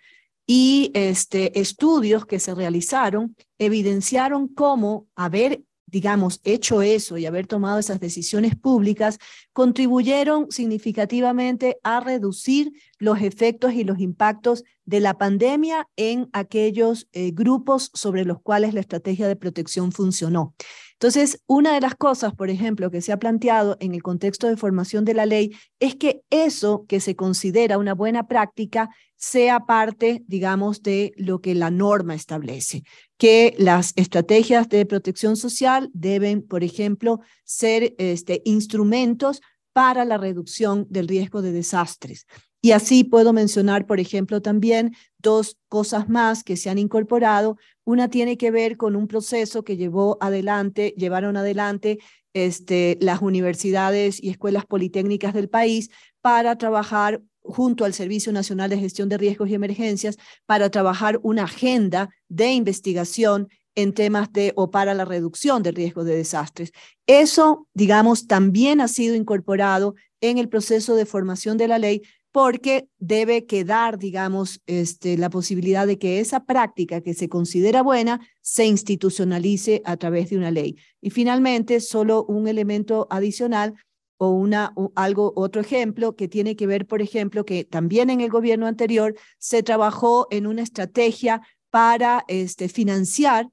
y este, estudios que se realizaron evidenciaron cómo haber digamos, hecho eso y haber tomado esas decisiones públicas, contribuyeron significativamente a reducir los efectos y los impactos de la pandemia en aquellos eh, grupos sobre los cuales la estrategia de protección funcionó. Entonces, una de las cosas, por ejemplo, que se ha planteado en el contexto de formación de la ley es que eso que se considera una buena práctica sea parte, digamos, de lo que la norma establece que las estrategias de protección social deben, por ejemplo, ser este, instrumentos para la reducción del riesgo de desastres. Y así puedo mencionar, por ejemplo, también dos cosas más que se han incorporado. Una tiene que ver con un proceso que llevó adelante, llevaron adelante este, las universidades y escuelas politécnicas del país para trabajar junto al Servicio Nacional de Gestión de Riesgos y Emergencias para trabajar una agenda de investigación en temas de o para la reducción del riesgo de desastres. Eso, digamos, también ha sido incorporado en el proceso de formación de la ley porque debe quedar, digamos, este, la posibilidad de que esa práctica que se considera buena se institucionalice a través de una ley. Y finalmente, solo un elemento adicional o una, algo, otro ejemplo que tiene que ver, por ejemplo, que también en el gobierno anterior se trabajó en una estrategia para este, financiar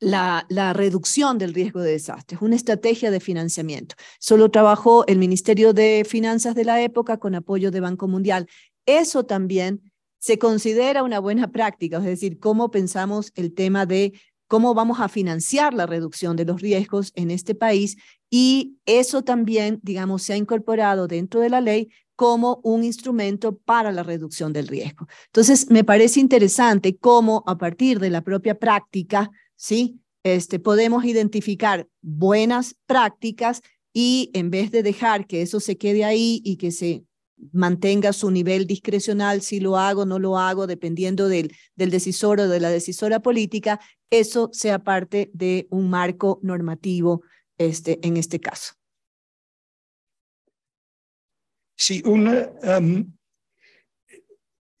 la, la, reducción del riesgo de desastres, una estrategia de financiamiento. Solo trabajó el Ministerio de Finanzas de la época con apoyo de Banco Mundial. Eso también se considera una buena práctica, es decir, cómo pensamos el tema de cómo vamos a financiar la reducción de los riesgos en este país y eso también, digamos, se ha incorporado dentro de la ley como un instrumento para la reducción del riesgo. Entonces, me parece interesante cómo a partir de la propia práctica, ¿sí? Este, podemos identificar buenas prácticas y en vez de dejar que eso se quede ahí y que se mantenga su nivel discrecional, si lo hago, o no lo hago, dependiendo del, del decisor o de la decisora política, eso sea parte de un marco normativo este, en este caso. Sí, una, em,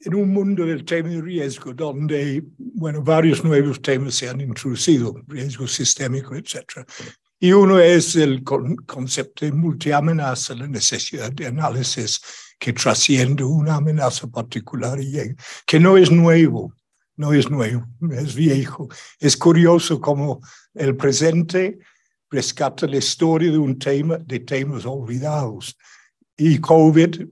en un mundo del tema de riesgo donde bueno, varios nuevos temas se han introducido, riesgo sistémico, etc. Y uno es el concepto de multiamenaza, la necesidad de análisis que trasciende una amenaza particular y que no es nuevo, no es nuevo, es viejo. Es curioso cómo el presente rescata la historia de un tema, de temas olvidados. Y COVID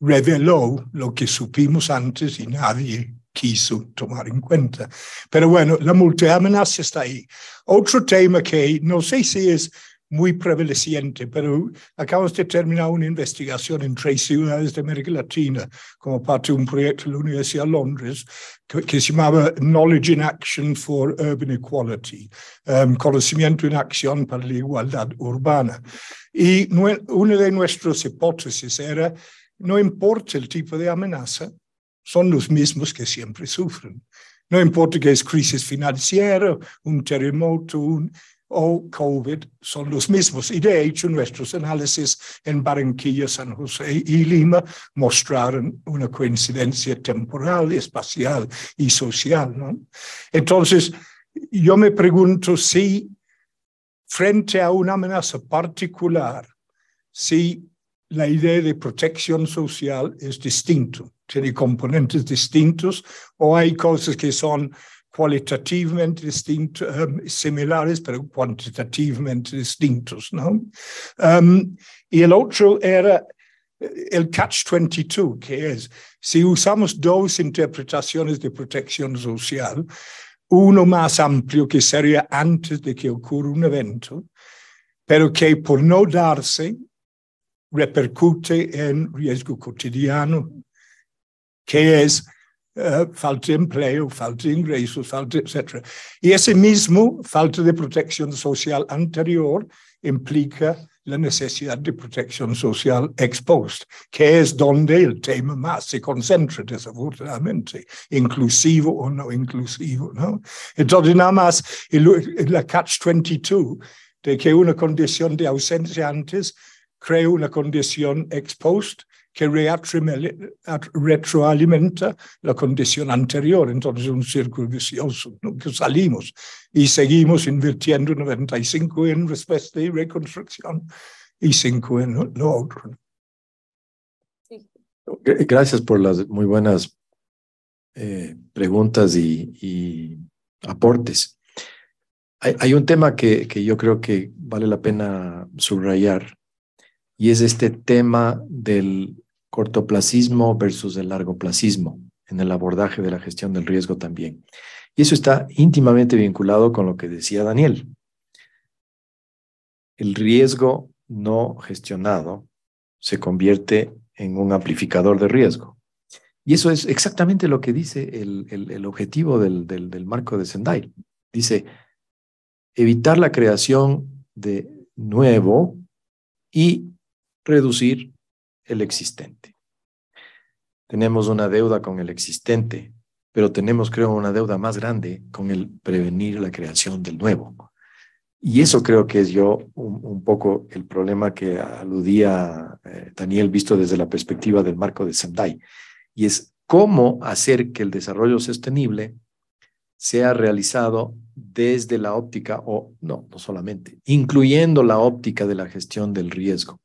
reveló lo que supimos antes y nadie quiso tomar en cuenta. Pero bueno, la multiamenaza está ahí. Otro tema que no sé si es muy prevaleciente, pero acabamos de terminar una investigación en tres ciudades de América Latina como parte de un proyecto de la Universidad de Londres que, se llamaba Knowledge in Action for Urban Equality, em, conocimiento en acción para la igualdad urbana. Y una de nuestras hipótesis era, no importa el tipo de amenaza, son los mismos que siempre sufren. No importa que es crisis financiera, un terremoto, un, o COVID son los mismos. Y de hecho nuestros análisis en Barranquilla, San José y Lima mostraron una coincidencia temporal, espacial y social. Entonces, yo me pregunto si frente a una amenaza particular, si la idea de protección social es distinto, tiene componentes distintos o hay cosas que son cualitativamente distintos, um, similares, pero cuantitativamente distintos. ¿no? y um, el otro era eh, el catch-22, que es, si usamos dos interpretaciones de protección social, uno más amplio que sería antes de que ocurra un evento, pero que por no darse repercute en riesgo cotidiano, que es eh, falta de empleo, falta de ingresos, falta, etc. Y ese mismo falta de protección social anterior implica la necesidad de protección social ex que es donde el tema más se concentra, desafortunadamente, inclusivo o no inclusivo. ¿no? Entonces, nada más el, la catch-22 de que una condición de ausencia antes crea una condición ex que retroalimenta la condición anterior. Entonces es un círculo vicioso oh, ¿no? que salimos y seguimos invirtiendo 95 en respuesta y reconstrucción y 5 en lo otro. Gracias por las muy buenas eh, preguntas y, y aportes. Hay, un tema que, que yo creo que vale la pena subrayar y es este tema del cortoplacismo versus el largoplacismo en el abordaje de la gestión del riesgo también. Y eso está íntimamente vinculado con lo que decía Daniel. El riesgo no gestionado se convierte en un amplificador de riesgo. Y eso es exactamente lo que dice el, objetivo del, del marco de Sendai. Dice, evitar la creación de nuevo y reducir el existente. Tenemos una deuda con el existente, pero tenemos, creo, una deuda más grande con el prevenir la creación del nuevo. Y eso creo que es yo un, poco el problema que aludía eh, Daniel visto desde la perspectiva del marco de Sendai, y es cómo hacer que el desarrollo sostenible sea realizado desde la óptica, o no, no solamente, incluyendo la óptica de la gestión del riesgo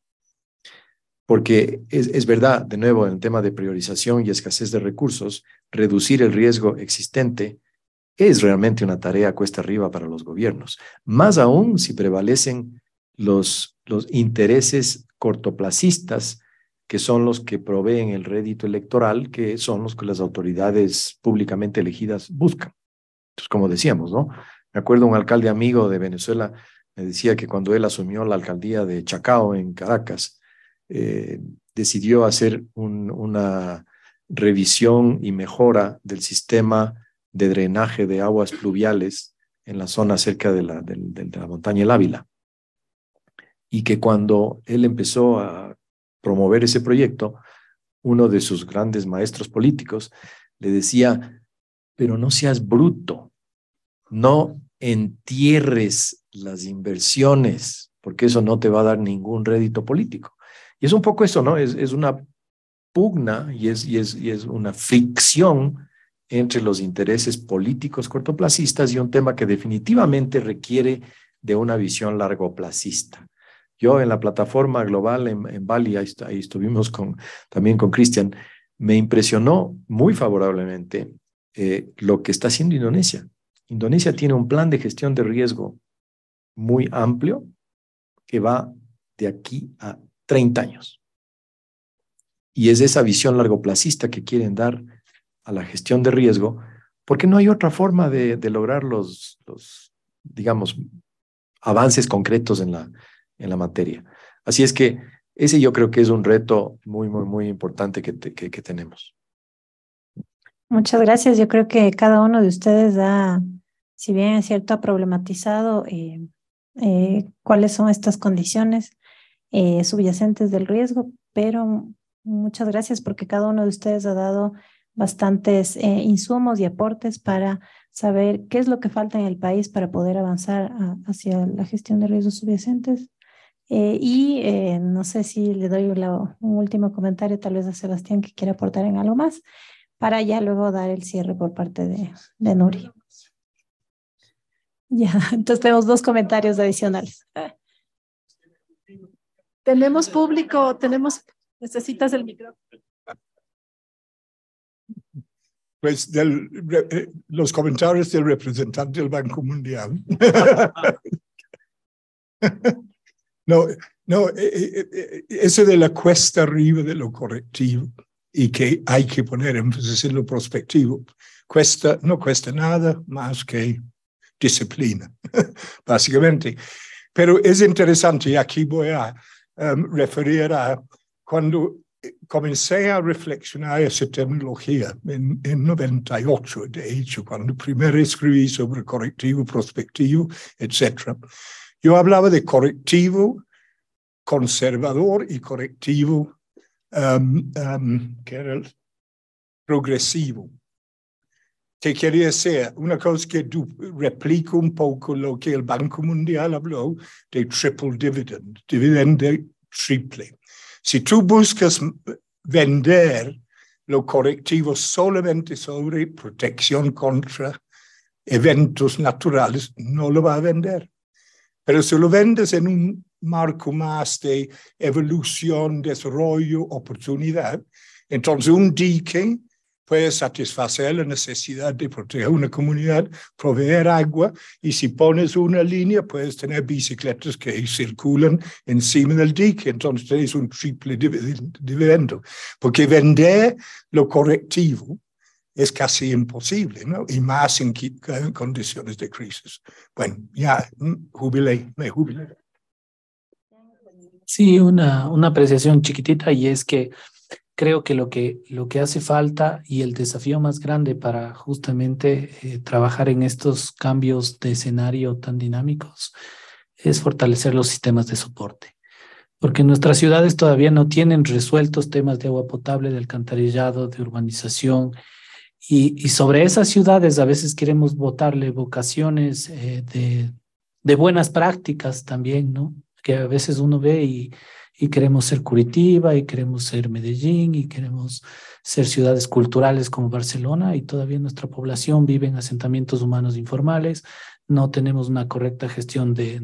porque es, verdad, de nuevo, en el tema de priorización y escasez de recursos, reducir el riesgo existente es realmente una tarea cuesta arriba para los gobiernos, más aún si prevalecen los, los intereses cortoplacistas que son los que proveen el rédito electoral, que son los que las autoridades públicamente elegidas buscan. Entonces, como decíamos, ¿no? Me acuerdo un alcalde amigo de Venezuela me decía que cuando él asumió la alcaldía de Chacao en Caracas, eh, decidió hacer una revisión y mejora del sistema de drenaje de aguas pluviales en la zona cerca de la montaña El Ávila. Y que cuando él empezó a promover ese proyecto, uno de sus grandes maestros políticos le decía, pero no seas bruto, no entierres las inversiones, porque eso no te va a dar ningún rédito político es un poco eso, ¿no? Es, es una pugna y es, es, es una fricción entre los intereses políticos cortoplacistas y un tema que definitivamente requiere de una visión largoplacista. Yo en la plataforma global en, Bali, ahí, estuvimos con, también con Cristian, me impresionó muy favorablemente eh, lo que está haciendo Indonesia. Indonesia tiene un plan de gestión de riesgo muy amplio que va de aquí a 30 años. Y es esa visión largoplacista que quieren dar a la gestión de riesgo, porque no hay otra forma de, lograr los, los, digamos, avances concretos en la, en la materia. Así es que ese yo creo que es un reto muy, muy, muy importante que, que, tenemos. Muchas gracias. Yo creo que cada uno de ustedes da si bien es cierto, ha problematizado eh, eh, cuáles son estas condiciones eh, subyacentes del riesgo, pero muchas gracias porque cada uno de ustedes ha dado bastantes eh, insumos y aportes para saber qué es lo que falta en el país para poder avanzar hacia la gestión de riesgos subyacentes. Eh, y no sé si le doy un último comentario tal vez a Sebastián que quiera aportar en algo más para ya luego dar el cierre por parte de, de Nuri. Ya, entonces tenemos dos comentarios adicionales. Tenemos público, tenemos, necesitas el micrófono. Pues eh, los comentarios del representante del Banco Mundial. no, no, eh, eh, eso de la cuesta arriba de lo correctivo y que hay que poner énfasis en lo prospectivo, cuesta, no cuesta nada más que disciplina, básicamente. Pero es interesante, y aquí voy a Em, referir a cuando comencé a reflexionar esa terminología en, 98, de hecho, cuando primero escribí sobre correctivo, prospectivo, etc. Yo hablaba de correctivo conservador y correctivo em, em, que progresivo te quería decir una cosa que replico un poco lo que el Banco Mundial habló de triple dividend, dividende triple. Si tú buscas vender lo correctivo solamente sobre protección contra eventos naturales, no lo va a vender. Pero si lo vendes en un marco más de evolución, desarrollo, oportunidad, entonces un dique puede satisfacer la necesidad de proteger una comunidad, proveer agua y si pones una línea puedes tener bicicletas que circulan encima del dique, entonces tenés un triple dividendo, porque vender lo correctivo es casi imposible, ¿no? Y más en, condiciones de crisis. Bueno, ya mm, jubilé, me jubilé. Sí, una, una apreciación chiquitita y es que creo que lo que, lo que hace falta y el desafío más grande para justamente eh, trabajar en estos cambios de escenario tan dinámicos es fortalecer los sistemas de soporte. Porque nuestras ciudades todavía no tienen resueltos temas de agua potable, de alcantarillado, de urbanización. Y, y sobre esas ciudades a veces queremos votarle vocaciones eh, de, de buenas prácticas también, ¿no? Que a veces uno ve y, y queremos ser Curitiba y queremos ser Medellín y queremos ser ciudades culturales como Barcelona y todavía nuestra población vive en asentamientos humanos informales, no tenemos una correcta gestión de,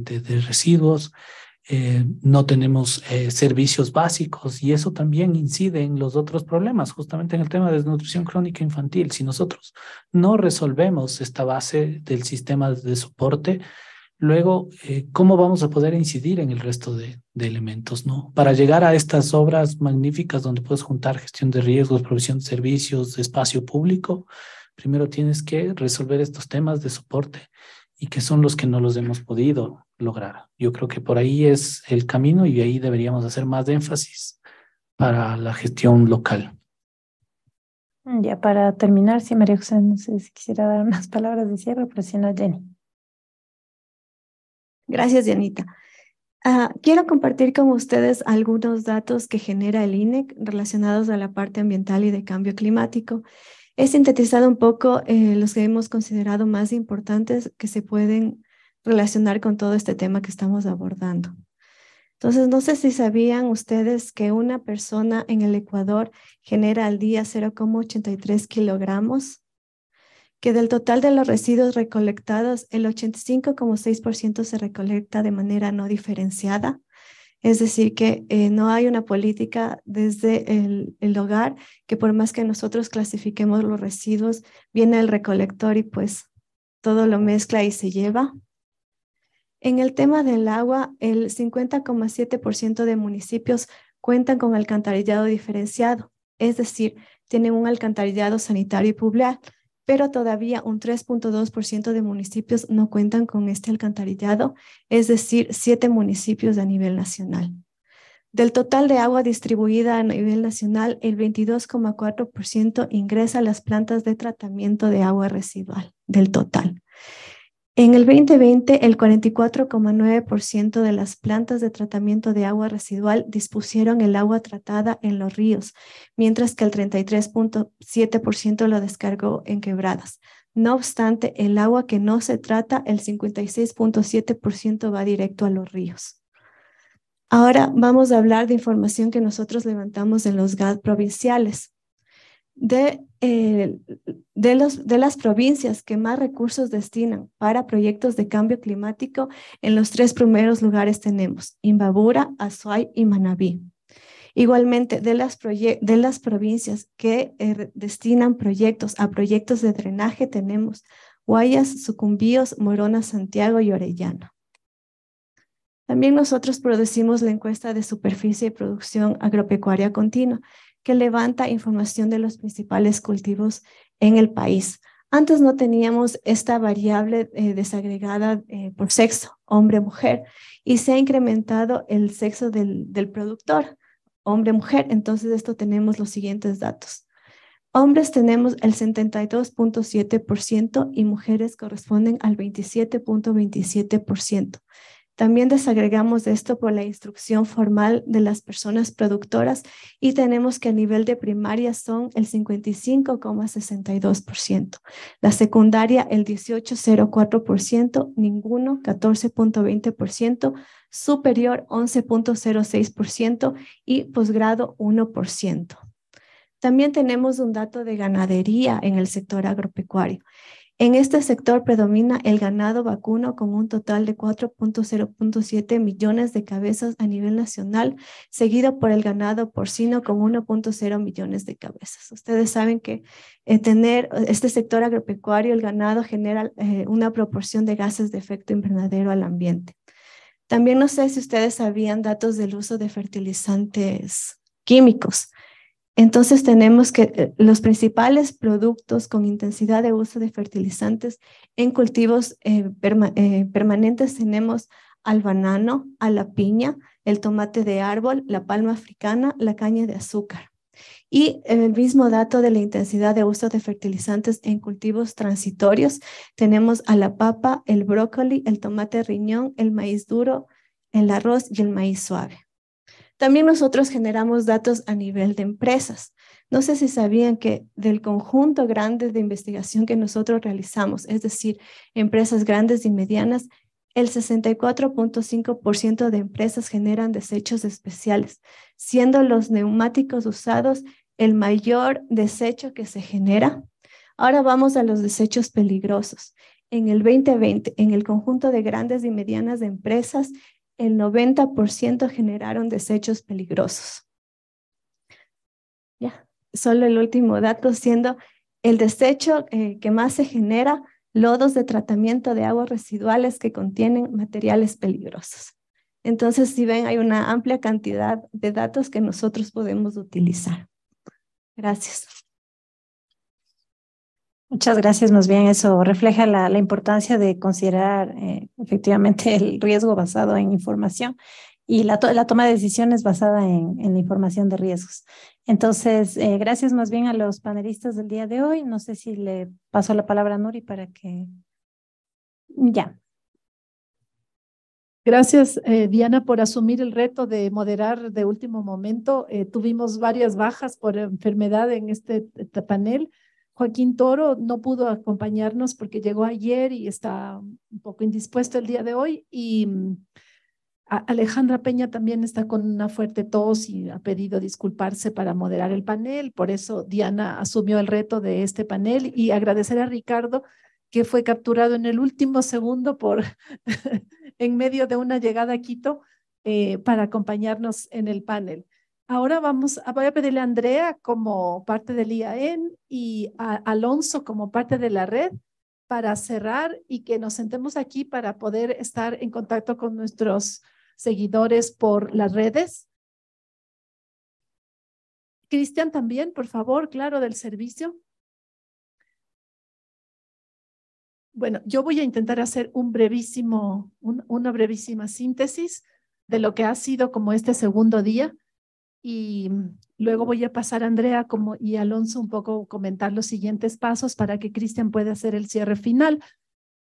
residuos, eh, no tenemos eh, servicios básicos y eso también incide en los otros problemas, justamente en el tema de desnutrición crónica infantil. Si nosotros no resolvemos esta base del sistema de soporte, Luego, eh, ¿cómo vamos a poder incidir en el resto de, elementos? ¿no? Para llegar a estas obras magníficas donde puedes juntar gestión de riesgos, provisión de servicios, espacio público, primero tienes que resolver estos temas de soporte y que son los que no los hemos podido lograr. Yo creo que por ahí es el camino y ahí deberíamos hacer más énfasis para la gestión local. Ya para terminar, si María José, no sé si quisiera dar unas palabras de cierre, pero si no, Jenny. Gracias, Dianita. Ah, quiero compartir con ustedes algunos datos que genera el INEC relacionados a la parte ambiental y de cambio climático. He sintetizado un poco eh, los que hemos considerado más importantes que se pueden relacionar con todo este tema que estamos abordando. Entonces, no sé si sabían ustedes que una persona en el Ecuador genera al día 0,83 kilogramos que del total de los residuos recolectados, el 85,6% se recolecta de manera no diferenciada. Es decir, que eh, no hay una política desde el, hogar que por más que nosotros clasifiquemos los residuos, viene el recolector y pues todo lo mezcla y se lleva. En el tema del agua, el 50,7% de municipios cuentan con alcantarillado diferenciado, es decir, tienen un alcantarillado sanitario y publicado pero todavía un 3.2% de municipios no cuentan con este alcantarillado, es decir, siete municipios a nivel nacional. Del total de agua distribuida a nivel nacional, el 22,4% ingresa a las plantas de tratamiento de agua residual del total. En el 2020, el 44,9% de las plantas de tratamiento de agua residual dispusieron el agua tratada en los ríos, mientras que el 33,7% lo descargó en quebradas. No obstante, el agua que no se trata, el 56,7% va directo a los ríos. Ahora vamos a hablar de información que nosotros levantamos en los GAD provinciales. Eh, de, las provincias que más recursos destinan para proyectos de cambio climático, en los tres primeros lugares tenemos Imbabura, Azuay y Manabí. Igualmente, de las, provincias que eh, destinan proyectos a proyectos de drenaje tenemos Guayas, Sucumbíos, Morona, Santiago y Orellana. También nosotros producimos la encuesta de superficie y producción agropecuaria continua, que levanta información de los principales cultivos en el país. Antes no teníamos esta variable eh, desagregada eh, por sexo, hombre-mujer, y se ha incrementado el sexo del, productor, hombre-mujer. Entonces, esto tenemos los siguientes datos. Hombres tenemos el 72.7% y mujeres corresponden al 27.27%. También desagregamos esto por la instrucción formal de las personas productoras y tenemos que a nivel de primaria son el 55,62%, la secundaria el 18,04%, ninguno 14,20%, superior 11,06% y posgrado 1%. También tenemos un dato de ganadería en el sector agropecuario. En este sector predomina el ganado vacuno con un total de 4.0.7 millones de cabezas a nivel nacional, seguido por el ganado porcino con 1.0 millones de cabezas. Ustedes saben que eh, tener eh, este sector agropecuario, el ganado, genera eh, una proporción de gases de efecto invernadero al ambiente. También no sé si ustedes sabían datos del uso de fertilizantes químicos. Entonces tenemos que eh, los principales productos con intensidad de uso de fertilizantes en cultivos eh, eh, permanentes tenemos al banano, a la piña, el tomate de árbol, la palma africana, la caña de azúcar. Y el mismo dato de la intensidad de uso de fertilizantes en cultivos transitorios, tenemos a la papa, el brócoli, el tomate riñón, el maíz duro, el arroz y el maíz suave. También nosotros generamos datos a nivel de empresas. No sé si sabían que del conjunto grande de investigación que nosotros realizamos, es decir, empresas grandes y medianas, el 64.5% de empresas generan desechos especiales, siendo los neumáticos usados el mayor desecho que se genera. Ahora vamos a los desechos peligrosos. En el 2020, en el conjunto de grandes y medianas de empresas, el 90% generaron desechos peligrosos. Ya, solo el último dato siendo el desecho eh, que más se genera, lodos de tratamiento de aguas residuales que contienen materiales peligrosos. Entonces, si ven, hay una amplia cantidad de datos que nosotros podemos utilizar. Gracias. Muchas gracias. Más bien eso refleja la, importancia de considerar eh, efectivamente el riesgo basado en información y la, toma de decisiones basada en, la información de riesgos. Entonces, eh, gracias más bien a los panelistas del día de hoy. No sé si le paso la palabra a Nuri para que... Ya. Gracias, eh, Diana, por asumir el reto de moderar de último momento. tuvimos varias bajas por enfermedad en este, este panel Joaquín Toro no pudo acompañarnos porque llegó ayer y está un poco indispuesto el día de hoy. Y mm, Alejandra Peña también está con una fuerte tos y ha pedido disculparse para moderar el panel. Por eso Diana asumió el reto de este panel y agradecer a Ricardo que fue capturado en el último segundo por en medio de una llegada a Quito eh, para acompañarnos en el panel. Ahora vamos, voy a pedirle a Andrea como parte del IAN y a Alonso como parte de la red para cerrar y que nos sentemos aquí para poder estar en contacto con nuestros seguidores por las redes. Cristian también, por favor, claro, del servicio. Bueno, yo voy a intentar hacer un brevísimo, una brevísima síntesis de lo que ha sido como este segundo día y mm, luego voy a pasar a Andrea como, y Alonso un poco comentar los siguientes pasos para que Cristian pueda hacer el cierre final.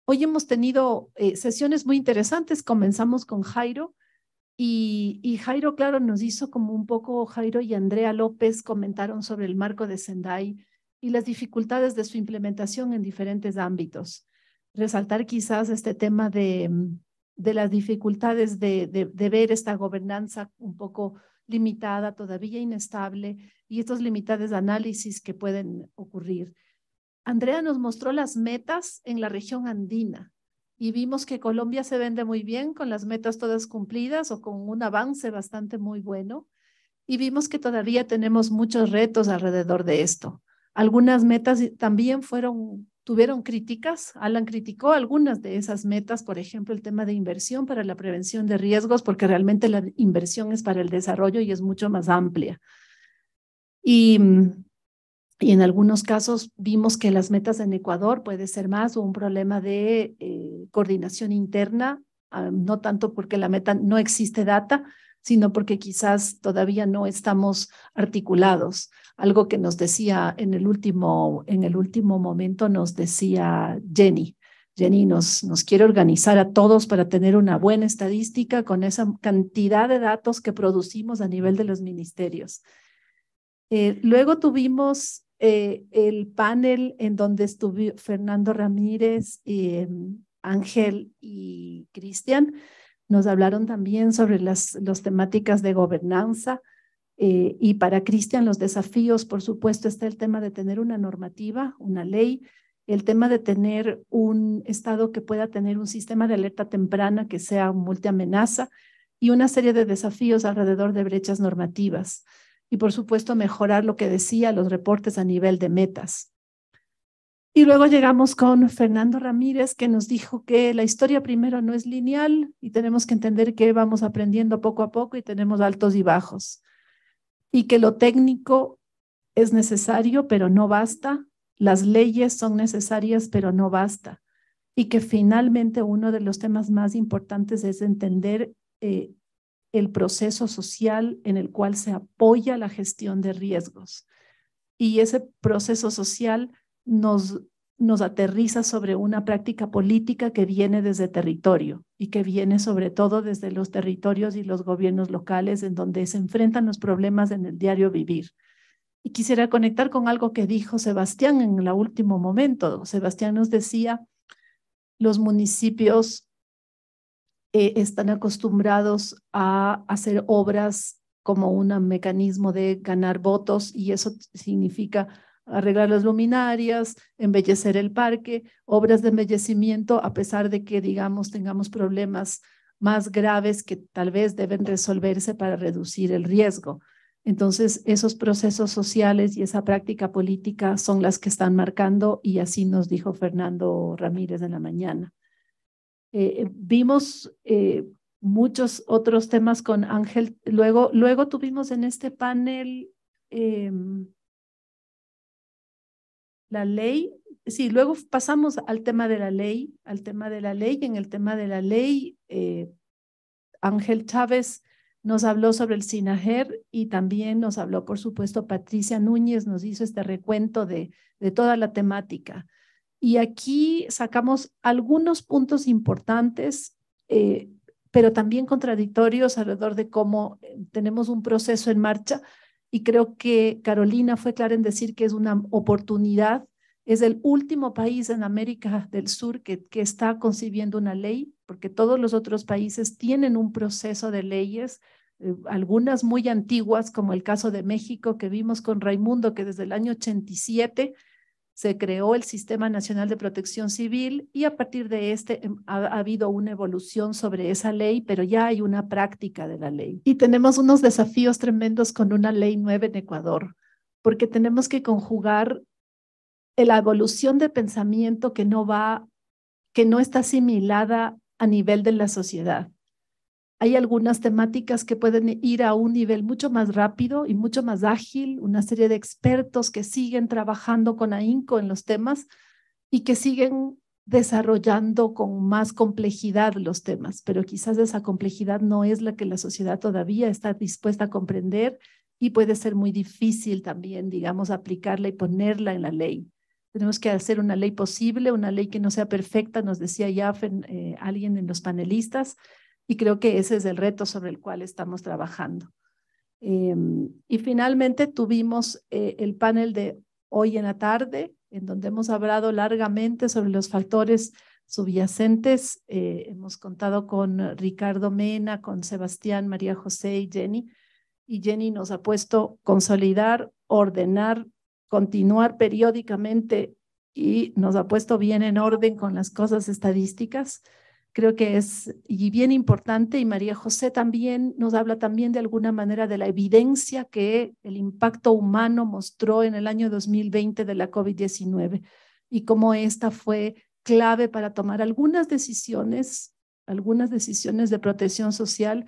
Hoy hemos tenido eh, sesiones muy interesantes. Comenzamos con Jairo y, Jairo, claro, nos hizo como un poco, Jairo y Andrea López comentaron sobre el marco de Sendai y las dificultades de su implementación en diferentes ámbitos. Resaltar quizás este tema de, mm, las dificultades de, de ver esta gobernanza un poco limitada, todavía inestable, y estos limitados análisis que pueden ocurrir. Andrea nos mostró las metas en la región andina y vimos que Colombia se vende muy bien con las metas todas cumplidas o con un avance bastante muy bueno. Y vimos que todavía tenemos muchos retos alrededor de esto. Algunas metas también fueron tuvieron críticas. Alan criticó algunas de esas metas, por ejemplo, el tema de inversión para la prevención de riesgos, porque realmente la inversión es para el desarrollo y es mucho más amplia. Y, mm, y en algunos casos vimos que las metas en Ecuador puede ser más un problema de eh, coordinación interna, ah, no tanto porque la meta no existe data, sino porque quizás todavía no estamos articulados algo que nos decía en el último, en el último momento, nos decía Jenny. Jenny nos, nos quiere organizar a todos para tener una buena estadística con esa cantidad de datos que producimos a nivel de los ministerios. Eh, luego tuvimos eh, el panel en donde estuvo Fernando Ramírez, y eh, Ángel y Cristian. Nos hablaron también sobre las, las temáticas de gobernanza. Eh, y para Cristian los desafíos, por supuesto, está el tema de tener una normativa, una ley, el tema de tener un Estado que pueda tener un sistema de alerta temprana que sea multiamenaza y una serie de desafíos alrededor de brechas normativas. Y por supuesto, mejorar lo que decía, los reportes a nivel de metas. Y luego llegamos con Fernando Ramírez, que nos dijo que la historia primero no es lineal y tenemos que entender que vamos aprendiendo poco a poco y tenemos altos y bajos y que lo técnico es necesario, pero no basta, las leyes son necesarias, pero no basta, y que finalmente uno de los temas más importantes es entender eh, el proceso social en el cual se apoya la gestión de riesgos. Y ese proceso social nos nos aterriza sobre una práctica política que viene desde territorio y que viene sobre todo desde los territorios y los gobiernos locales en donde se enfrentan los problemas en el diario vivir. Y quisiera conectar con algo que dijo Sebastián en el último momento. Sebastián nos decía, los municipios eh, están acostumbrados a hacer obras como un mecanismo de ganar votos y eso significa arreglar las luminarias, embellecer el parque, obras de embellecimiento, a pesar de que, digamos, tengamos problemas más graves que tal vez deben resolverse para reducir el riesgo. Entonces, esos procesos sociales y esa práctica política son las que están marcando y así nos dijo Fernando Ramírez en la mañana. Eh, eh, vimos eh, muchos otros temas con Ángel. Luego, luego tuvimos en este panel... Em, la ley, sí, luego pasamos al tema de la ley, al tema de la ley, en el tema de la ley, eh, Ángel Chávez nos habló sobre el sinajer y también nos habló, por supuesto, Patricia Núñez, nos hizo este recuento de, de toda la temática. Y aquí sacamos algunos puntos importantes, eh, pero también contradictorios alrededor de cómo eh, tenemos un proceso en marcha y creo que Carolina fue clara en decir que es una oportunidad. Es el último país en América del Sur que, está concibiendo una ley, porque todos los otros países tienen un proceso de leyes, eh, algunas muy antiguas, como el caso de México que vimos con Raimundo, que desde el año 87 se creó el Sistema Nacional de Protección Civil y a partir de este em, ha, habido una evolución sobre esa ley, pero ya hay una práctica de la ley. Y tenemos unos desafíos tremendos con una ley nueva en Ecuador, porque tenemos que conjugar la evolución de pensamiento que no va, que no está asimilada a nivel de la sociedad hay algunas temáticas que pueden ir a un nivel mucho más rápido y mucho más ágil, una serie de expertos que siguen trabajando con ahínco en los temas y que siguen desarrollando con más complejidad los temas, pero quizás esa complejidad no es la que la sociedad todavía está dispuesta a comprender y puede ser muy difícil también, digamos, aplicarla y ponerla en la ley. Tenemos que hacer una ley posible, una ley que no sea perfecta, nos decía ya eh, alguien en los panelistas, y creo que ese es el reto sobre el cual estamos trabajando. Em, y finalmente tuvimos eh, el panel de hoy en la tarde, en donde hemos hablado largamente sobre los factores subyacentes. Eh, hemos contado con Ricardo Mena, con Sebastián, María José y Jenny. Y Jenny nos ha puesto consolidar, ordenar, continuar periódicamente y nos ha puesto bien en orden con las cosas estadísticas creo que es y bien importante y María José también nos habla también de alguna manera de la evidencia que el impacto humano mostró en el año 2020 de la COVID-19 y cómo esta fue clave para tomar algunas decisiones, algunas decisiones de protección social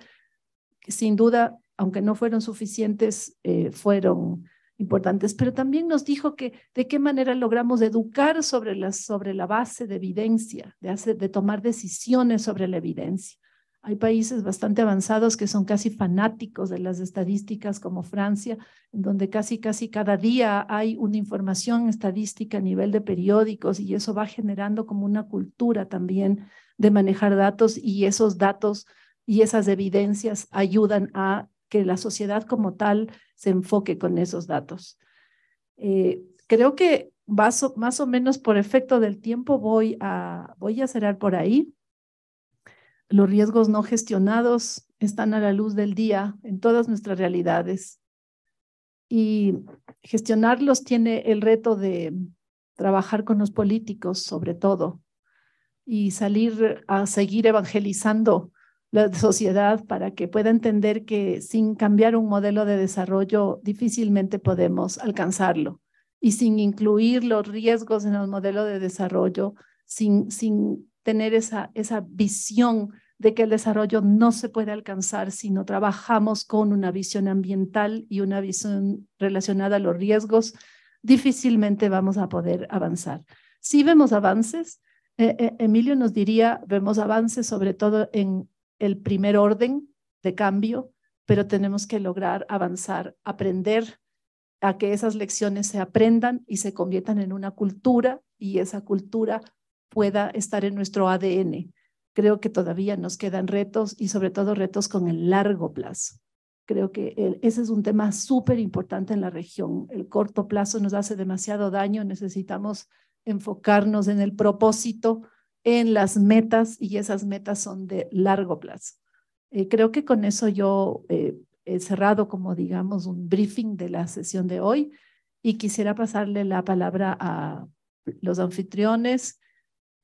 que sin duda, aunque no fueron suficientes, eh, fueron importantes, pero también nos dijo que de qué manera logramos educar sobre la, sobre la base de evidencia, de, de tomar decisiones sobre la evidencia. Hay países bastante avanzados que son casi fanáticos de las estadísticas como Francia, en donde casi, casi cada día hay una información estadística a nivel de periódicos y eso va generando como una cultura también de manejar datos y esos datos y esas evidencias ayudan a que la sociedad como tal se enfoque con esos datos. Eh, creo que más o, menos por efecto del tiempo voy a, voy a cerrar por ahí. Los riesgos no gestionados están a la luz del día en todas nuestras realidades y gestionarlos tiene el reto de trabajar con los políticos sobre todo y salir a seguir evangelizando la sociedad para que pueda entender que sin cambiar un modelo de desarrollo difícilmente podemos alcanzarlo y sin incluir los riesgos en el modelo de desarrollo, sin, sin tener esa, esa visión de que el desarrollo no se puede alcanzar si no trabajamos con una visión ambiental y una visión relacionada a los riesgos, difícilmente vamos a poder avanzar. Si vemos avances, eh, eh, Emilio nos diría, vemos avances sobre todo en el primer orden de cambio, pero tenemos que lograr avanzar, aprender a que esas lecciones se aprendan y se conviertan en una cultura y esa cultura pueda estar en nuestro ADN. Creo que todavía nos quedan retos y sobre todo retos con el largo plazo. Creo que ese es un tema súper importante en la región. El corto plazo nos hace demasiado daño, necesitamos enfocarnos en el propósito, en las metas y esas metas son de largo plazo. Eh, creo que con eso yo eh, he cerrado como digamos un briefing de la sesión de hoy y quisiera pasarle la palabra a los anfitriones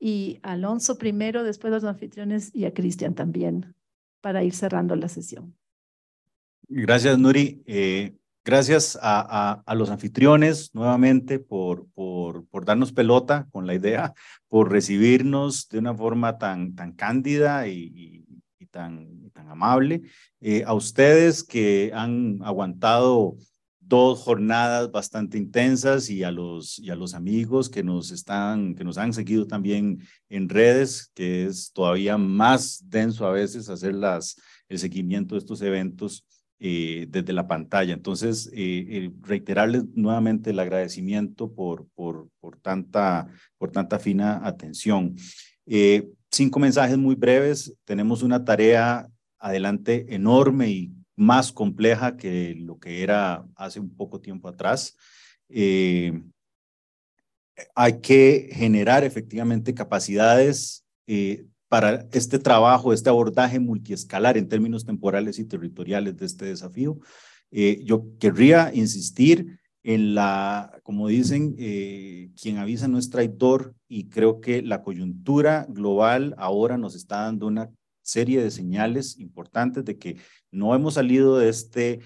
y Alonso primero, después los anfitriones y a Cristian también para ir cerrando la sesión. Gracias, Nuri. Eh, Gracias a, los anfitriones nuevamente por, por, por, darnos pelota con la idea, por recibirnos de una forma tan, tan cándida y, tan, tan amable. Eh, a ustedes que han aguantado dos jornadas bastante intensas y a los, y a los amigos que nos, están, que nos han seguido también en redes, que es todavía más denso a veces hacer las, el seguimiento de estos eventos. Eh, desde la pantalla. Entonces, eh, eh, reiterarles nuevamente el agradecimiento por, por, por, tanta, por tanta fina atención. cinco mensajes muy breves. Tenemos una tarea adelante enorme y más compleja que lo que era hace un poco tiempo atrás. hay que generar efectivamente capacidades eh, para este trabajo, este abordaje multiescalar en términos temporales y territoriales de este desafío. Eh, yo querría insistir en la, como dicen, eh, quien avisa no es traidor y creo que la coyuntura global ahora nos está dando una serie de señales importantes de que no hemos salido de este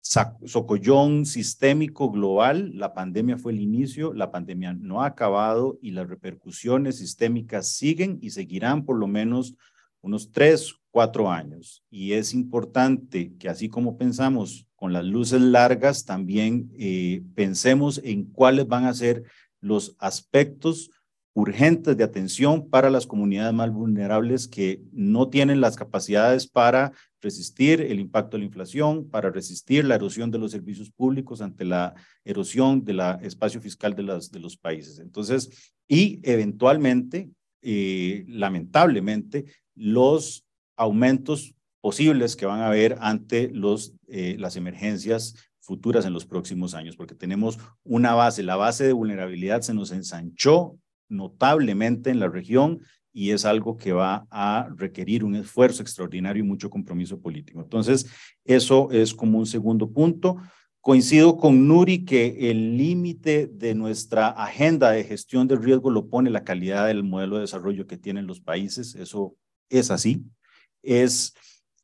socollón sistémico global, la pandemia fue el inicio, la pandemia no ha acabado y las repercusiones sistémicas siguen y seguirán por lo menos unos tres, cuatro años. Y es importante que así como pensamos con las luces largas, también eh, pensemos en cuáles van a ser los aspectos urgentes de atención para las comunidades más vulnerables que no tienen las capacidades para resistir el impacto de la inflación, para resistir la erosión de los servicios públicos ante la erosión del espacio fiscal de, los países. Entonces, y eventualmente, eh, lamentablemente, los aumentos posibles que van a haber ante los, eh, las emergencias futuras en los próximos años, porque tenemos una base, la base de vulnerabilidad se nos ensanchó notablemente en la región y es algo que va a requerir un esfuerzo extraordinario y mucho compromiso político. Entonces, eso es como un segundo punto. Coincido con Nuri que el límite de nuestra agenda de gestión de riesgo lo pone la calidad del modelo de desarrollo que tienen los países. Eso es así. Es,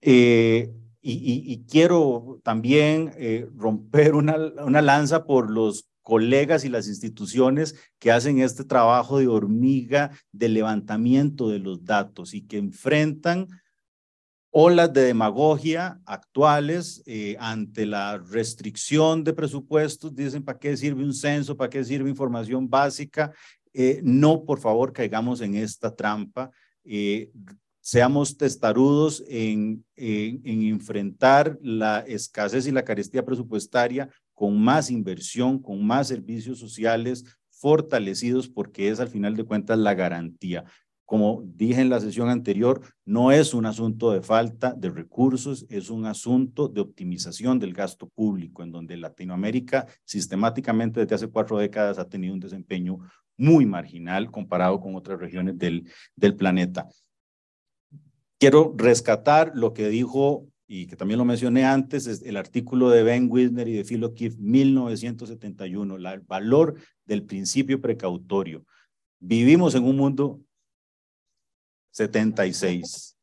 eh, y, quiero también eh, romper una, una lanza por los colegas y las instituciones que hacen este trabajo de hormiga, de levantamiento de los datos y que enfrentan olas de demagogia actuales eh, ante la restricción de presupuestos. Dicen, ¿para qué sirve un censo? ¿Para qué sirve información básica? Eh, no, por favor, caigamos en esta trampa. Eh, seamos testarudos en, en, en, enfrentar la escasez y la carestía presupuestaria con más inversión, con más servicios sociales fortalecidos, porque es al final de cuentas la garantía. Como dije en la sesión anterior, no es un asunto de falta de recursos, es un asunto de optimización del gasto público, en donde Latinoamérica sistemáticamente desde hace cuatro décadas ha tenido un desempeño muy marginal comparado con otras regiones del, del planeta. Quiero rescatar lo que dijo y que también lo mencioné antes, es el artículo de Ben Wisner y de Phil O'Keefe, 1971, el valor del principio precautorio. Vivimos en un mundo 76.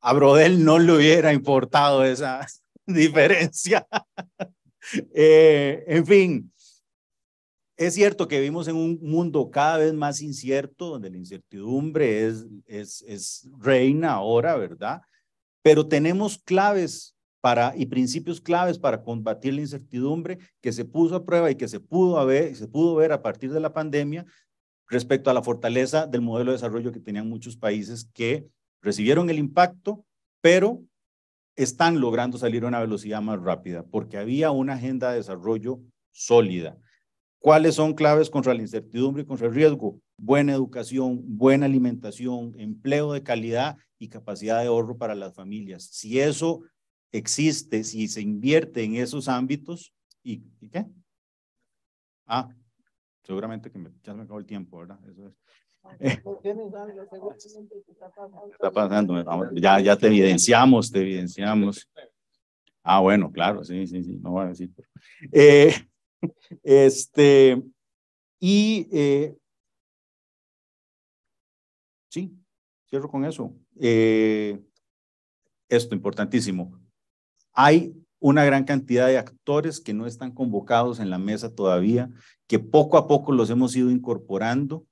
A Brodel no le hubiera importado esa diferencia. Eh, en fin, es cierto que vivimos en un mundo cada vez más incierto, donde la incertidumbre es, reina ahora, ¿verdad? Pero tenemos claves para, y principios claves para combatir la incertidumbre que se puso a prueba y que se pudo ver a partir de la pandemia respecto a la fortaleza del modelo de desarrollo que tenían muchos países que recibieron el impacto, pero están logrando salir a una velocidad más rápida porque había una agenda de desarrollo sólida. ¿Cuáles son claves contra la incertidumbre y contra el riesgo? Buena educación, buena alimentación, empleo de calidad y capacidad de ahorro para las familias. Si eso existe, si se invierte en esos ámbitos, ¿y, qué? Ah, seguramente que ya me acabó el tiempo, ¿verdad? Eso es. Eh, está pasando, ya, ya te evidenciamos, te evidenciamos. Ah, bueno, claro, sí, sí, sí, no voy a decir. eh, Este, y eh, sí, cierro con eso. Eh, esto importantísimo. Hay una gran cantidad de actores que no están convocados en la mesa todavía, que poco a poco los hemos ido incorporando,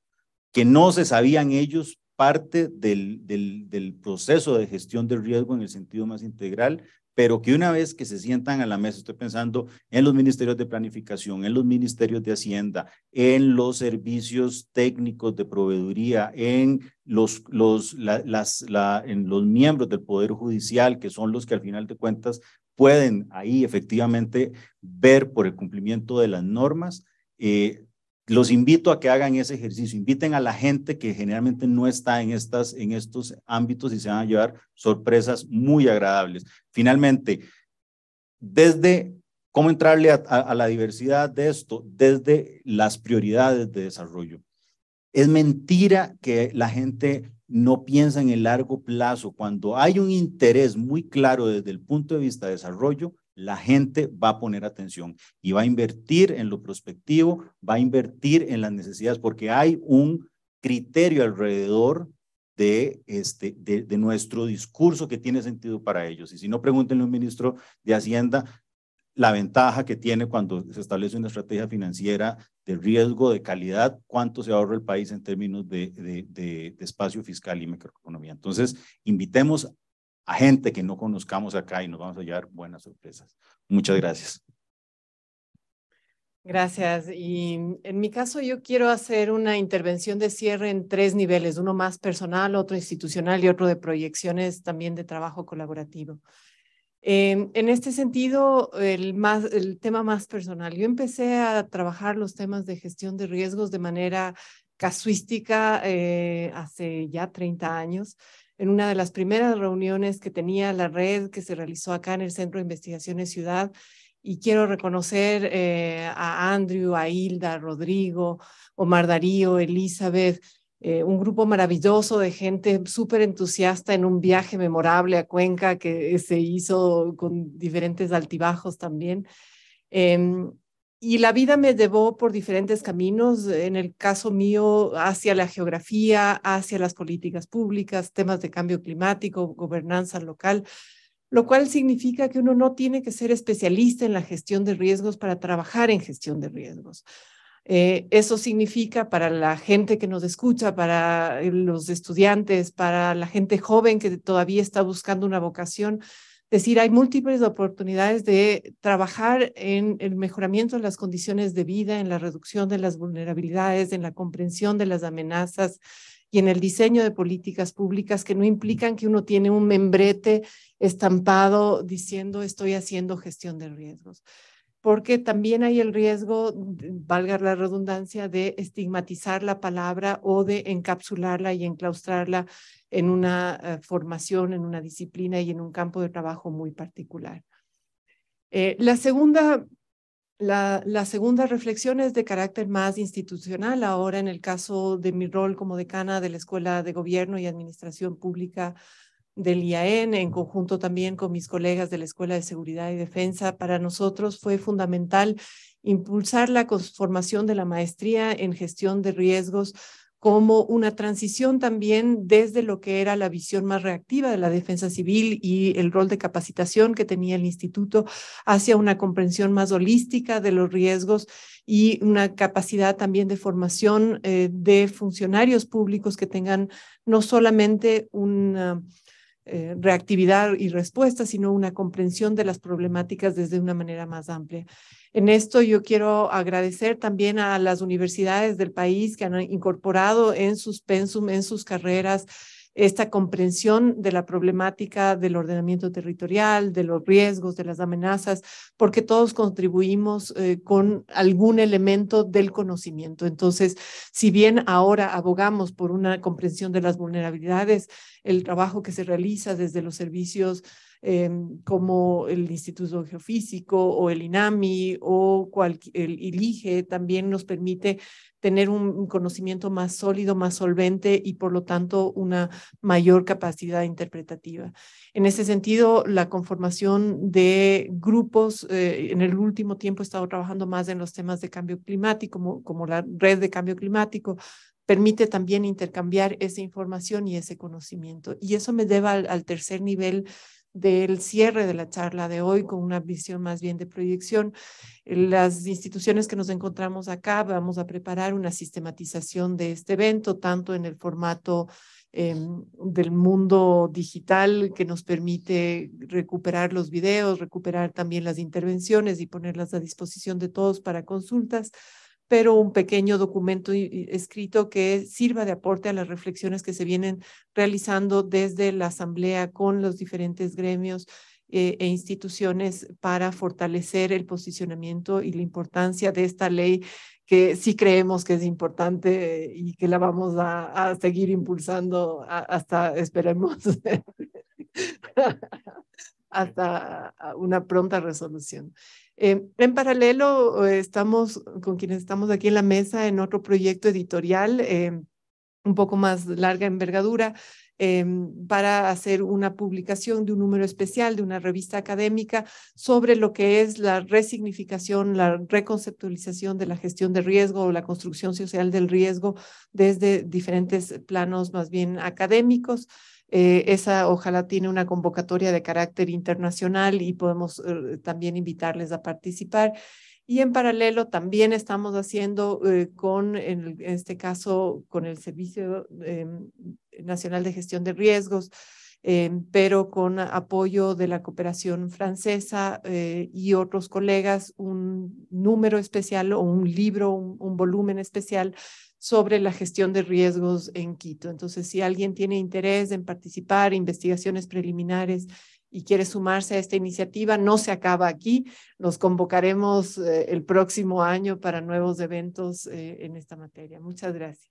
que no se sabían ellos parte del, del, del proceso de gestión de riesgo en el sentido más integral, pero que una vez que se sientan a la mesa, estoy pensando en los ministerios de planificación, en los ministerios de hacienda, en los servicios técnicos de proveeduría, en los, los, las, la, en los miembros del Poder Judicial, que son los que al final de cuentas pueden ahí efectivamente ver por el cumplimiento de las normas, eh, los invito a que hagan ese ejercicio, inviten a la gente que generalmente no está en, estas, en estos ámbitos y se van a llevar sorpresas muy agradables. Finalmente, desde cómo entrarle a, a la diversidad de esto, desde las prioridades de desarrollo. Es mentira que la gente no piensa en el largo plazo. Cuando hay un interés muy claro desde el punto de vista de desarrollo, la gente va a poner atención y va a invertir en lo prospectivo, va a invertir en las necesidades, porque hay un criterio alrededor de, este, de, nuestro discurso que tiene sentido para ellos. Y si no, pregúntenle a un ministro de Hacienda la ventaja que tiene cuando se establece una estrategia financiera de riesgo, de calidad, cuánto se ahorra el país en términos de, de, espacio fiscal y microeconomía. Entonces, invitemos a gente que no conozcamos acá y nos vamos a llevar buenas sorpresas. Muchas gracias. Gracias. Y en mi caso yo quiero hacer una intervención de cierre en tres niveles, uno más personal, otro institucional y otro de proyecciones también de trabajo colaborativo. Em, en este sentido, el, más, el tema más personal. Yo empecé a trabajar los temas de gestión de riesgos de manera casuística eh, hace ya 30 años en una de las primeras reuniones que tenía la red que se realizó acá en el Centro de Investigaciones Ciudad. Y quiero reconocer eh, a Andrew, a Hilda, Rodrigo, Omar Darío, Elizabeth, eh, un grupo maravilloso de gente súper entusiasta en un viaje memorable a Cuenca que se hizo con diferentes altibajos también. Em, y la vida me llevó por diferentes caminos, en el caso mío, hacia la geografía, hacia las políticas públicas, temas de cambio climático, gobernanza local, lo cual significa que uno no tiene que ser especialista en la gestión de riesgos para trabajar en gestión de riesgos. Eh, eso significa para la gente que nos escucha, para los estudiantes, para la gente joven que todavía está buscando una vocación, es decir, hay múltiples oportunidades de trabajar en el mejoramiento de las condiciones de vida, en la reducción de las vulnerabilidades, en la comprensión de las amenazas y en el diseño de políticas públicas que no implican que uno tiene un membrete estampado diciendo estoy haciendo gestión de riesgos porque también hay el riesgo, valga la redundancia, de estigmatizar la palabra o de encapsularla y enclaustrarla en una eh, formación, en una disciplina y en un campo de trabajo muy particular. Eh, la, segunda, la, la segunda reflexión es de carácter más institucional. Ahora, en el caso de mi rol como decana de la Escuela de Gobierno y Administración Pública del IAEN, en conjunto también con mis colegas de la Escuela de Seguridad y Defensa, para nosotros fue fundamental impulsar la formación de la maestría en gestión de riesgos como una transición también desde lo que era la visión más reactiva de la defensa civil y el rol de capacitación que tenía el instituto hacia una comprensión más holística de los riesgos y una capacidad también de formación eh, de funcionarios públicos que tengan no solamente una eh, reactividad y respuesta, sino una comprensión de las problemáticas desde una manera más amplia. En esto yo quiero agradecer también a las universidades del país que han incorporado en sus pensum, en sus carreras, esta comprensión de la problemática del ordenamiento territorial, de los riesgos, de las amenazas, porque todos contribuimos eh, con algún elemento del conocimiento. Entonces, si bien ahora abogamos por una comprensión de las vulnerabilidades, el trabajo que se realiza desde los servicios Em, como el Instituto Geofísico o el INAMI o el ILIGE, también nos permite tener un conocimiento más sólido, más solvente y por lo tanto una mayor capacidad interpretativa. En ese sentido, la conformación de grupos, eh, en el último tiempo he estado trabajando más en los temas de cambio climático, como, la red de cambio climático, permite también intercambiar esa información y ese conocimiento. Y eso me lleva al tercer nivel del cierre de la charla de hoy con una visión más bien de proyección. Las instituciones que nos encontramos acá vamos a preparar una sistematización de este evento, tanto en el formato em, del mundo digital que nos permite recuperar los videos, recuperar también las intervenciones y ponerlas a disposición de todos para consultas pero un pequeño documento escrito que sirva de aporte a las reflexiones que se vienen realizando desde la Asamblea con los diferentes gremios eh, e instituciones para fortalecer el posicionamiento y la importancia de esta ley que sí creemos que es importante eh, y que la vamos a, a seguir impulsando hasta, esperemos, hasta una pronta resolución. Eh, en paralelo, eh, estamos con quienes estamos aquí en la mesa en otro proyecto editorial, eh, un poco más larga envergadura, para hacer una publicación de un número especial de una revista académica sobre lo que es la resignificación, la reconceptualización de la gestión de riesgo o la construcción social del riesgo desde diferentes planos más bien académicos. Eh, esa ojalá tiene una convocatoria de carácter internacional y podemos eh, también invitarles a participar. Y en paralelo también estamos haciendo eh, con, en, este caso, con el Servicio em, Nacional de Gestión de Riesgos, em, pero con apoyo de la cooperación francesa y otros colegas, un número especial o un libro, un volumen especial sobre la gestión de riesgos en Quito. Entonces, si alguien tiene interés en participar, investigaciones preliminares y quiere sumarse a esta iniciativa, no se acaba aquí. Nos convocaremos eh, el próximo año para nuevos eventos eh, en esta materia. Muchas gracias.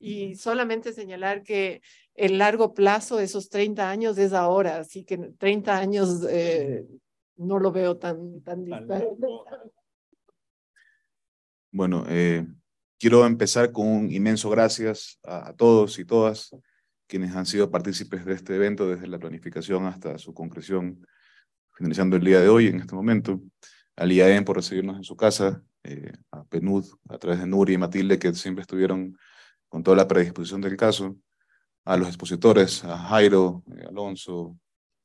Y solamente señalar que el largo plazo, de esos 30 años, es ahora, así que 30 años eh, no lo veo tan, tan distante. Bueno, Quiero empezar con un inmenso gracias a, todos y todas quienes han sido partícipes de este evento desde la planificación hasta su concreción, finalizando el día de hoy en este momento, al IAEM por recibirnos en su casa, eh, a PNUD a través de Nuri y Matilde que siempre estuvieron con toda la predisposición del caso, a los expositores, a Jairo, eh, Alonso,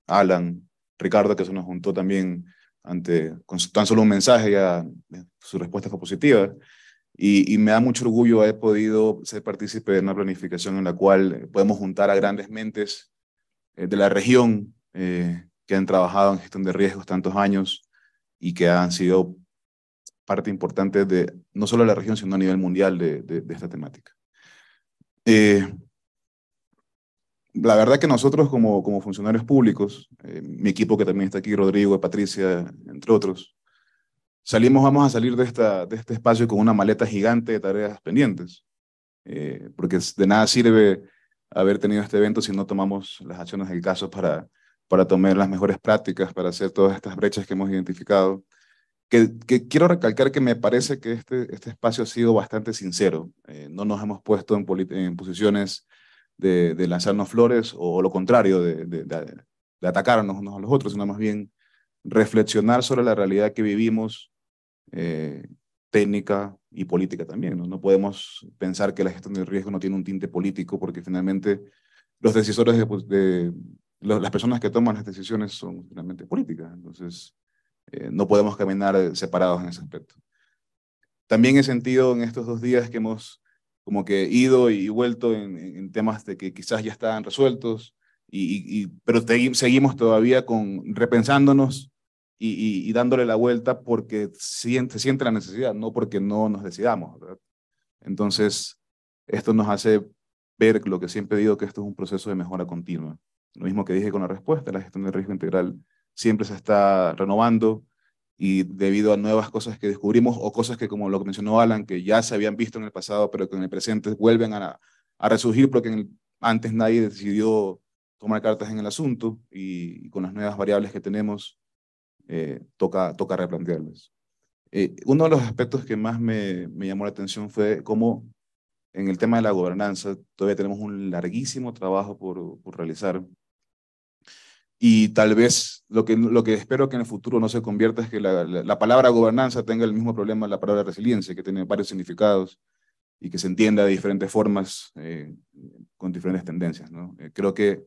Alan, Ricardo que se nos juntó también ante, con tan solo un mensaje, ya eh, su respuesta fue positiva. Y, me da mucho orgullo haber podido ser partícipe de una planificación en la cual podemos juntar a grandes mentes eh, de la región eh, que han trabajado en gestión de riesgos tantos años y que han sido parte importante de no solo la región, sino a nivel mundial de, esta temática. Eh, la verdad que nosotros como, como funcionarios públicos, mi equipo que también está aquí, Rodrigo, Patricia, entre otros, salimos, vamos a salir de, esta, de este espacio con una maleta gigante de tareas pendientes, eh, porque de nada sirve haber tenido este evento si no tomamos las acciones del caso para, para tomar las mejores prácticas, para hacer todas estas brechas que hemos identificado. Que, quiero recalcar que me parece que este, este espacio ha sido bastante sincero. Eh, no nos hemos puesto en, en posiciones de, lanzarnos flores o, lo contrario, de, de, de, atacarnos unos a los otros, sino más bien reflexionar sobre la realidad que vivimos eh, técnica y política también. ¿no? podemos pensar que la gestión del riesgo no tiene un tinte político porque finalmente los decisores de, pues, las personas que toman las decisiones son finalmente políticas. Entonces, eh, no podemos caminar separados en ese aspecto. También he sentido en estos dos días que hemos como que ido y vuelto en, temas de que quizás ya estaban resueltos, y, pero seguimos todavía con repensándonos y, dándole la vuelta porque siente, se siente la necesidad, no porque no nos decidamos. Entonces, esto nos hace ver lo que siempre digo, que esto es un proceso de mejora continua. Lo mismo que dije con la respuesta, la gestión del riesgo integral siempre se está renovando y debido a nuevas cosas que descubrimos o cosas que, como lo que mencionó Alan, que ya se habían visto en el pasado, pero que en el presente vuelven a, a resurgir porque antes nadie decidió tomar cartas en el asunto y, con las nuevas variables que tenemos, eh, toca, toca replantearles. Eh, uno de los aspectos que más me, llamó la atención fue cómo en el tema de la gobernanza todavía tenemos un larguísimo trabajo por, realizar. Y tal vez lo que, lo que espero que en el futuro no se convierta es que la, palabra gobernanza tenga el mismo problema de la palabra resiliencia, que tiene varios significados y que se entienda de diferentes formas eh, con diferentes tendencias. ¿no? creo que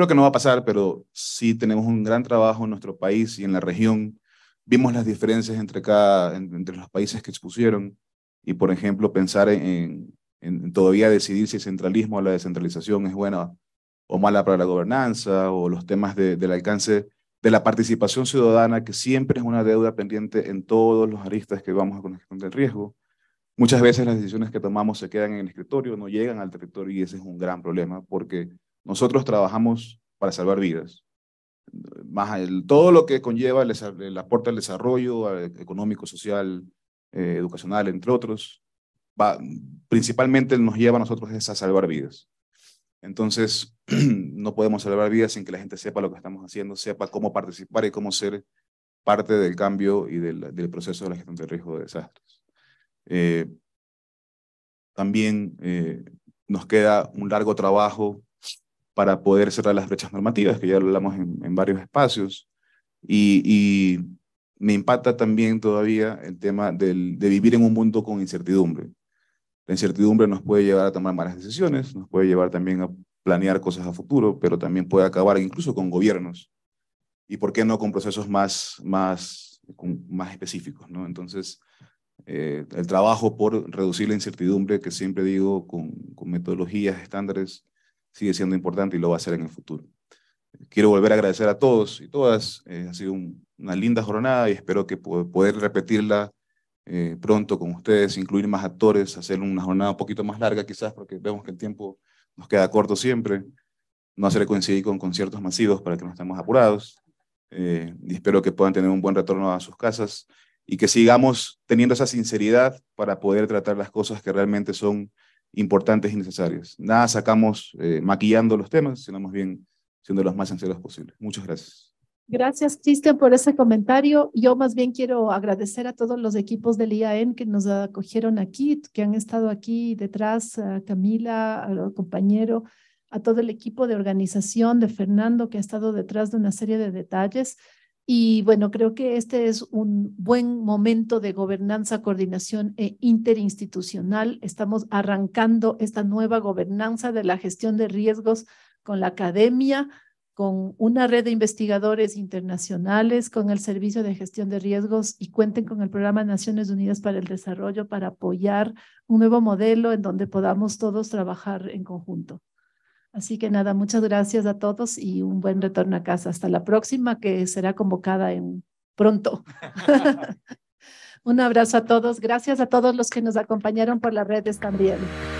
Creo que no va a pasar, pero sí tenemos un gran trabajo en nuestro país y en la región. Vimos las diferencias entre, cada, entre los países que expusieron y, por ejemplo, pensar en, en todavía decidir si el centralismo o la descentralización es buena o mala para la gobernanza o los temas del alcance de la participación ciudadana, que siempre es una deuda pendiente en todos los aristas que vamos a conocer el riesgo. Muchas veces las decisiones que tomamos se quedan en el escritorio, no llegan al territorio y ese es un gran problema porque nosotros trabajamos para salvar vidas. Más todo lo que conlleva el, aporte al desarrollo económico, social, eh, educacional, entre otros, va, principalmente nos lleva a nosotros a salvar vidas. Entonces, no podemos salvar vidas sin que la gente sepa lo que estamos haciendo, sepa cómo participar y cómo ser parte del cambio y del, proceso de la gestión del riesgo de desastres. Eh, también eh, nos queda un largo trabajo para poder cerrar las brechas normativas, que ya lo hablamos en, varios espacios. Y, me impacta también todavía el tema del, de vivir en un mundo con incertidumbre. La incertidumbre nos puede llevar a tomar malas decisiones, nos puede llevar también a planear cosas a futuro, pero también puede acabar incluso con gobiernos. Y por qué no con procesos más, más, más específicos, ¿no? Entonces, eh, el trabajo por reducir la incertidumbre, que siempre digo, con, con metodologías, estándares, sigue siendo importante y lo va a ser en el futuro. Quiero volver a agradecer a todos y todas. Eh, ha sido una linda jornada y espero que poder repetirla eh, pronto con ustedes, incluir más actores, hacer una jornada un poquito más larga quizás, porque vemos que el tiempo nos queda corto siempre. No hacer coincidir con conciertos masivos para que no estemos apurados. Eh, y espero que puedan tener un buen retorno a sus casas y que sigamos teniendo esa sinceridad para poder tratar las cosas que realmente son importantes y necesarias. Nada sacamos eh, maquillando los temas, sino más bien siendo los más sinceros posibles. Muchas gracias. Gracias, Cristian, por ese comentario. Yo más bien quiero agradecer a todos los equipos del IAN que nos acogieron aquí, que han estado aquí detrás, a Camila, al compañero, a todo el equipo de organización de Fernando, que ha estado detrás de una serie de detalles. Y bueno, creo que este es un buen momento de gobernanza, coordinación e interinstitucional. Estamos arrancando esta nueva gobernanza de la gestión de riesgos con la academia, con una red de investigadores internacionales, con el Servicio de Gestión de Riesgos y cuenten con el Programa Naciones Unidas para el Desarrollo para apoyar un nuevo modelo en donde podamos todos trabajar en conjunto. Así que nada, muchas gracias a todos y un buen retorno a casa. Hasta la próxima que será convocada en pronto. un abrazo a todos. Gracias a todos los que nos acompañaron por las redes también.